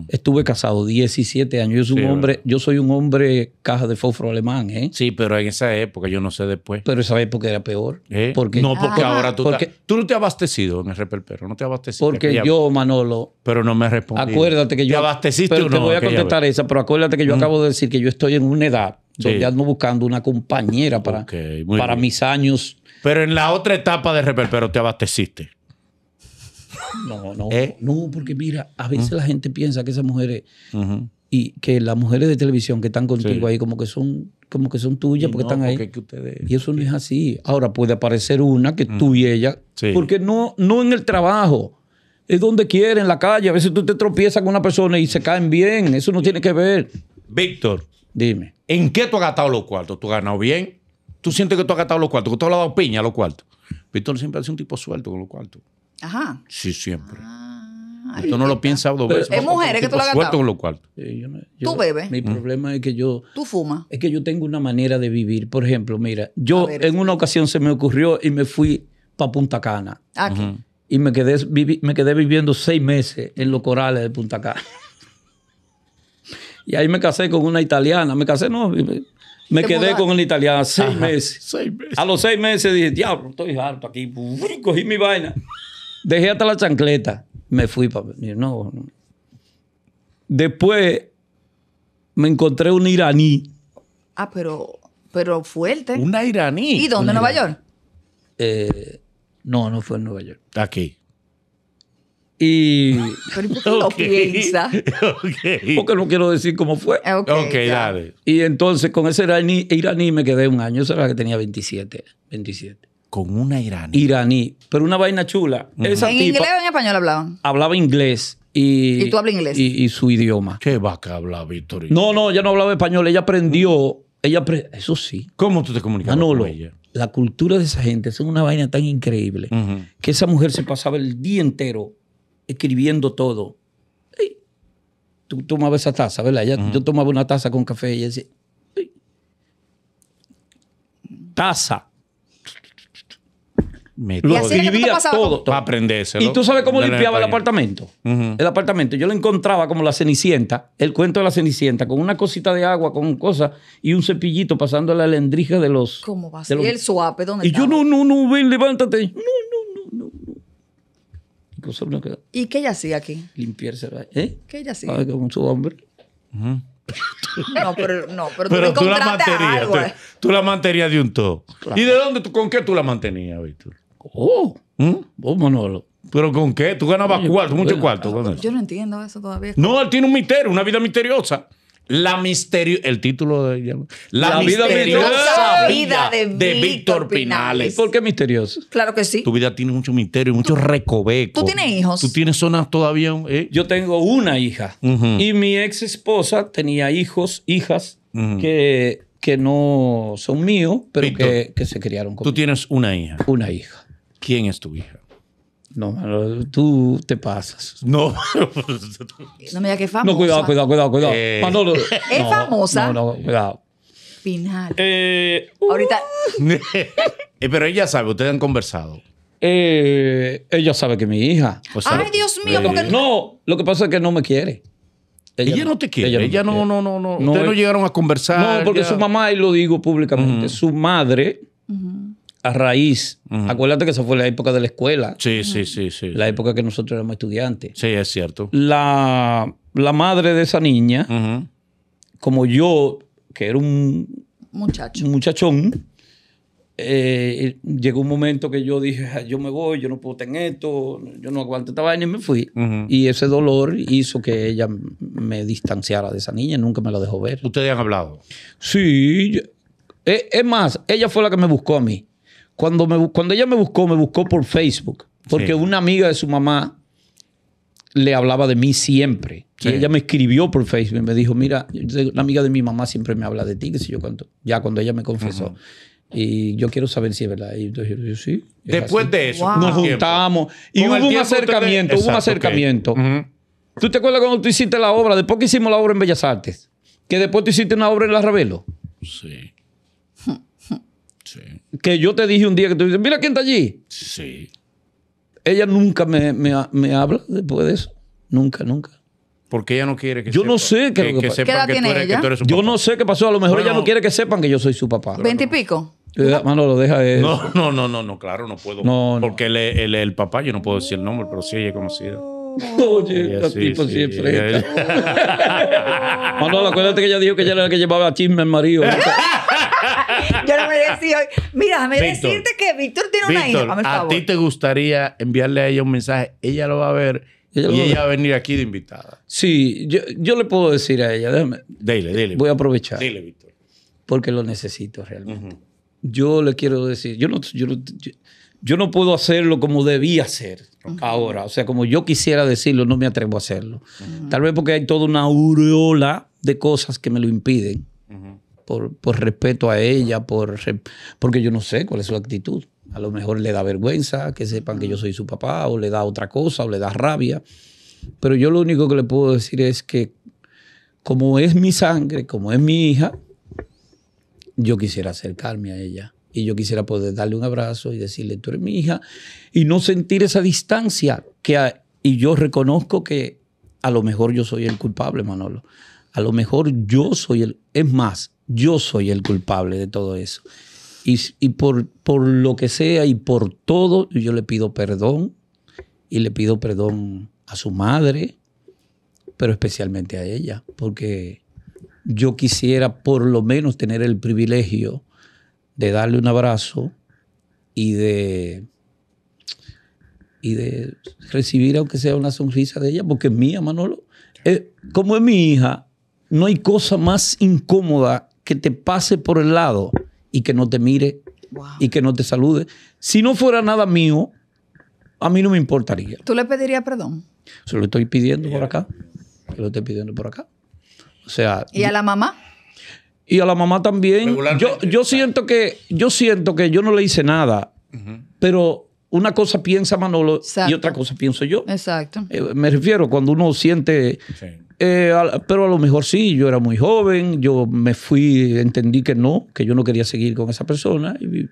S2: Estuve casado 17 años. Yo soy un hombre, yo soy un hombre caja de fósforo alemán, ¿eh? Sí, pero en esa época, yo no sé después. Pero esa época era peor. ¿Eh? Porque, no, porque ah. ahora tú, no te has abastecido en el repelpero, no te abasteciste. Porque yo, Manolo. Pero no me respondí. Acuérdate que yo. ¿Te abasteciste te voy a contestar esa, pero acuérdate que yo acabo de decir que yo estoy en una edad donde ando buscando una compañera para, para mis años. Pero en la otra etapa de Reperpero, te abasteciste. No, no, eh. no, porque mira, a veces mm. la gente piensa que esas mujeres y que las mujeres de televisión que están contigo ahí como que son como que son tuyas porque están ahí. Y eso no es así. Ahora puede aparecer una que mm. tú y ella, porque no, no en el trabajo. Es donde quieren, en la calle. A veces tú te tropiezas con una persona y se caen bien. Eso no tiene que ver. Víctor, dime. ¿En qué tú has gastado los cuartos? ¿Tú has ganado bien? ¿Tú sientes que tú has gastado los cuartos? ¿Que tú has dado piña a los cuartos? Víctor siempre hace un tipo suelto con los cuartos. Ajá. Sí, siempre.
S1: Ah, Esto no lo piensas dos veces. Es mujeres que tú lo
S2: tú bebes. Mi mm. problema es que yo. Tú fumas. Es que yo tengo una manera de vivir. Por ejemplo, mira, yo en una ocasión se me ocurrió y me fui para Punta Cana. Aquí. Y me quedé, me quedé viviendo seis meses en los corales de Punta Cana. y ahí me casé con una italiana. Me casé, no, me quedé con una italiana seis meses. seis meses. A los seis meses dije, diablo, estoy harto aquí. Cogí mi vaina. Dejé hasta la chancleta. Me fui para. No, Después me encontré un iraní.
S1: Ah, pero, pero fuerte. ¿Una iraní? ¿Y dónde? ¿En Nueva York?
S2: Eh, no, no fue en Nueva York. Aquí. Y. (laughs) (laughs) Porque no quiero decir cómo fue. Ok, Y entonces con ese iraní, iraní me quedé un año. Yo era que tenía 27. 27 con una iraní. Iraní, pero una vaina chula. ¿En inglés o
S1: en español hablaban?
S2: Hablaba inglés. Y, ¿Y tú hablas inglés? Y, su idioma. ¿Qué vaca hablar, Victoria. No, no, ella no hablaba español. Ella aprendió. Mm. Ella Eso sí. ¿Cómo tú te comunicabas con ella? La cultura de esa gente es una vaina tan increíble que esa mujer se pasaba el día entero escribiendo todo. tú tomabas esa taza, ¿verdad? Yo tomaba una taza con café y ella decía. Taza me lo vivía todo para aprendérselo.
S3: ¿Y tú sabes cómo limpiaba el
S2: apartamento? El apartamento. Yo lo encontraba como la cenicienta, el cuento de la cenicienta, con una cosita de agua, con cosas y un cepillito pasando la lendrija de los.
S1: ¿Cómo va a ser? el suape? ¿Dónde Y yo, no,
S2: no, no, ven, levántate. No, no, no, no.
S1: ¿Y qué ella hacía aquí?
S2: Limpiarse. ¿Eh? ¿Qué ella hacía? con su hombre.
S1: No, pero, no, pero, tú, la mantenías, eh. tú, la
S2: mantenías de un todo. ¿Y de dónde, con qué tú la mantenías, Víctor? Oh, ¿Mm? Oh, ¿Pero con qué? Tú ganabas cuarto, mucho cuarto. Yo
S1: no entiendo eso todavía.
S2: No, él tiene un misterio, una vida misteriosa. La misterio, el título de la, vida misteriosa
S1: vida, de, Víctor
S2: Pinales. ¿Y por qué misteriosa?
S1: Claro que sí. Tu
S2: vida tiene mucho misterio, mucho
S1: recoveco. ¿Tú tienes hijos? ¿Tú tienes
S2: zonas todavía? ¿eh? Yo tengo una hija
S1: y mi ex
S2: esposa tenía hijos, hijas que, que no son míos, pero que, que se criaron conmigo. Tú tienes una hija. Una hija. ¿Quién es tu hija? No, tú te pasas. No. (laughs)
S1: no me digas que es famosa. No, cuidado, cuidado, cuidado, cuidado. Eh. (laughs) es famosa. No, no, cuidado. Final. Eh, Ahorita.
S2: (laughs) eh, pero ella sabe, ustedes han conversado. Eh, ella sabe que mi hija. Ay,
S3: Dios mío, eh. porque
S2: no. Lo que pasa es que no me quiere. Ella, no, te quiere. Ella, no, no, no, no, Ustedes no llegaron a conversar. No, porque su mamá, y lo digo públicamente, su madre a raíz. Acuérdate que esa fue la época de la escuela. Sí, sí, sí, sí. La época que nosotros éramos estudiantes. Sí, es cierto. La, madre de esa niña, como yo, que era un muchacho. muchachón, eh, llegó un momento que yo dije, ah, yo me voy, yo no puedo tener esto, yo no aguanto esta vaina y me fui. Y ese dolor hizo que ella me distanciara de esa niña, nunca me la dejó ver. ¿Ustedes han hablado? Sí, eh, es más, ella fue la que me buscó a mí. Cuando, ella me buscó, me buscó por Facebook, porque una amiga de su mamá le hablaba de mí siempre. ella me escribió por Facebook y me dijo, mira, la amiga de mi mamá siempre me habla de ti, que si yo cuento. Ya cuando ella me confesó. Y yo quiero saber si es verdad. Y yo, yo, sí. Después de eso, nos juntamos. Y hubo un acercamiento, un acercamiento. ¿Tú te acuerdas cuando tú hiciste la obra? Después que hicimos la obra en Bellas Artes. Que después tú hiciste una obra en La Ravelo. Sí. Que yo te dije un día que tú dices, mira quién está allí.
S3: Sí.
S2: Ella nunca me, me, me habla después de eso. Nunca, nunca. Porque ella no quiere que Yo no sé que, que sepan tú, eres, su papá. Yo no sé qué pasó. A lo mejor ella no quiere que sepan que yo soy su papá.
S1: ¿Veinte y pico?
S2: Eh, Mano, deja No, no, no, no, claro, no puedo. No, porque él es el, el papá, yo no puedo decir el nombre, pero sí ella es conocida. (laughs) Oye, este tipo siempre. (laughs) Manolo, acuérdate que ella dijo que ella era la que llevaba chisme al marido. (laughs)
S3: (laughs) Yo no me
S1: decía, mira, déjame decirte que Víctor tiene una hija. a ti
S2: te gustaría enviarle a ella un mensaje, ella lo va a ver ella y ella va a venir aquí de invitada. Sí, yo, le puedo decir a ella, déjame. dale. Voy a aprovechar. Dile, Víctor. Porque lo necesito realmente. Yo le quiero decir, yo no, yo, yo no puedo hacerlo como debía hacer ahora. O sea, como yo quisiera decirlo, no me atrevo a hacerlo. Tal vez porque hay toda una aureola de cosas que me lo impiden por, por respeto a ella, por, porque yo no sé cuál es su actitud. A lo mejor le da vergüenza que sepan que yo soy su papá, o le da otra cosa, o le da rabia. Pero yo lo único que le puedo decir es que como es mi sangre, como es mi hija, yo quisiera acercarme a ella. Y yo quisiera poder darle un abrazo y decirle, tú eres mi hija. Y no sentir esa distancia. Que y yo reconozco que a lo mejor yo soy el culpable, Manolo. A lo mejor yo soy el... Es más, yo soy el culpable de todo eso. Y, por, lo que sea y por todo, yo le pido perdón y le pido perdón a su madre, pero especialmente a ella, porque yo quisiera por lo menos tener el privilegio de darle un abrazo y de y de recibir aunque sea una sonrisa de ella, porque es mía, Manolo. Eh, como es mi hija, no hay cosa más incómoda que te pase por el lado y que no te mire y que no te salude. Si no fuera nada mío, a mí no me importaría.
S1: ¿Tú le pedirías perdón?
S2: Se lo estoy pidiendo por acá. Se lo estoy pidiendo por acá. O sea. ¿Y a la mamá? Y a la mamá también. Yo, siento que yo siento que yo no le hice nada, pero una cosa piensa Manolo y otra cosa pienso yo. Exacto. Eh, me refiero cuando uno siente eh, pero a lo mejor sí, yo era muy joven, yo me fui, entendí que no, que yo no quería seguir con esa persona. Y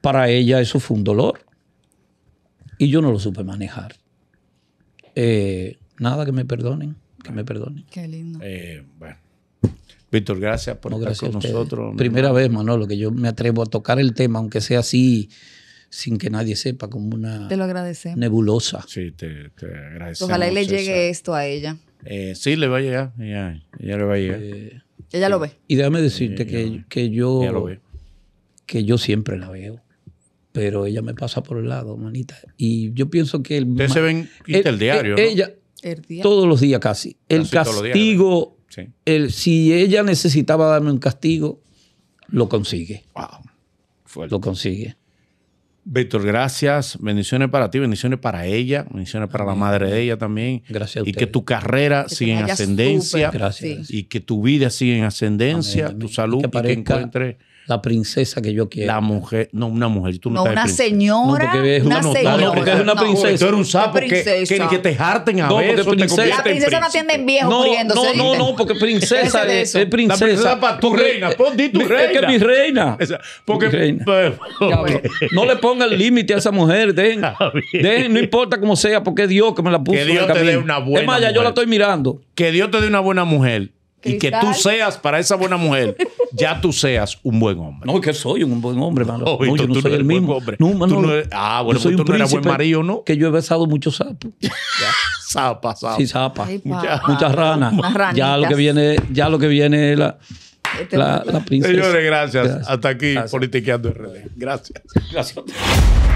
S2: para ella eso fue un dolor. Y yo no lo supe manejar. Eh, nada, que me perdonen, que me perdonen. Qué lindo. Eh, bueno. Víctor, gracias por estar con nosotros. Primera vez, Manolo, que yo me atrevo a tocar el tema, aunque sea así, sin que nadie sepa, como una nebulosa. Sí, te, Ojalá le
S1: llegue esto a ella.
S2: Eh, sí, le va a llegar. Ella, le va a llegar. ella eh, lo ve. Y déjame decirte que, yo. Que yo siempre la veo. Pero ella me pasa por el lado, manita. Y yo pienso que el. se ven el, diario. Ella. Todos los días casi. El castigo. el, si ella necesitaba darme un castigo, lo consigue. Wow. Lo consigue. Víctor, gracias. Bendiciones para ti, bendiciones para ella, bendiciones para la madre de ella también. Gracias. y que tu carrera siga en ascendencia. Gracias. Y que tu vida siga en ascendencia, tu salud, y que, la princesa que yo quiero. La mujer, no, una mujer. Tú no, no una señora. No, porque es una, señora. No, porque es una princesa. Tú eres un sapo que, que, te jarten a no, ver. Princesa, la princesa no atiende en viejo no, muriéndose. No, no, no, porque princesa es, princesa. La princesa para tu reina. tu reina. Es que mi reina. (laughs) porque, (laughs) no le ponga el límite a esa mujer. Dejen, (laughs) dejen, no importa cómo sea, porque es Dios que me la puso. Que Dios te dé una buena. Es más, ya yo la estoy mirando. Que Dios te dé una buena mujer y que tú seas para esa buena mujer, ya tú seas un buen hombre. No, que soy un buen hombre, mano. No, no yo no soy el mismo. Hombre. No, mano, no Ah, bueno, soy pues tú no eras buen marido, ¿no? Que yo he besado muchos sapos.
S1: (laughs) Zapa, zapa. Sí, zapa. muchas ranas. Ya lo que viene,
S2: ya lo que viene la, este la, princesa. Señores, gracias. Hasta aquí, gracias. politiqueando
S3: RD. Gracias. Gracias.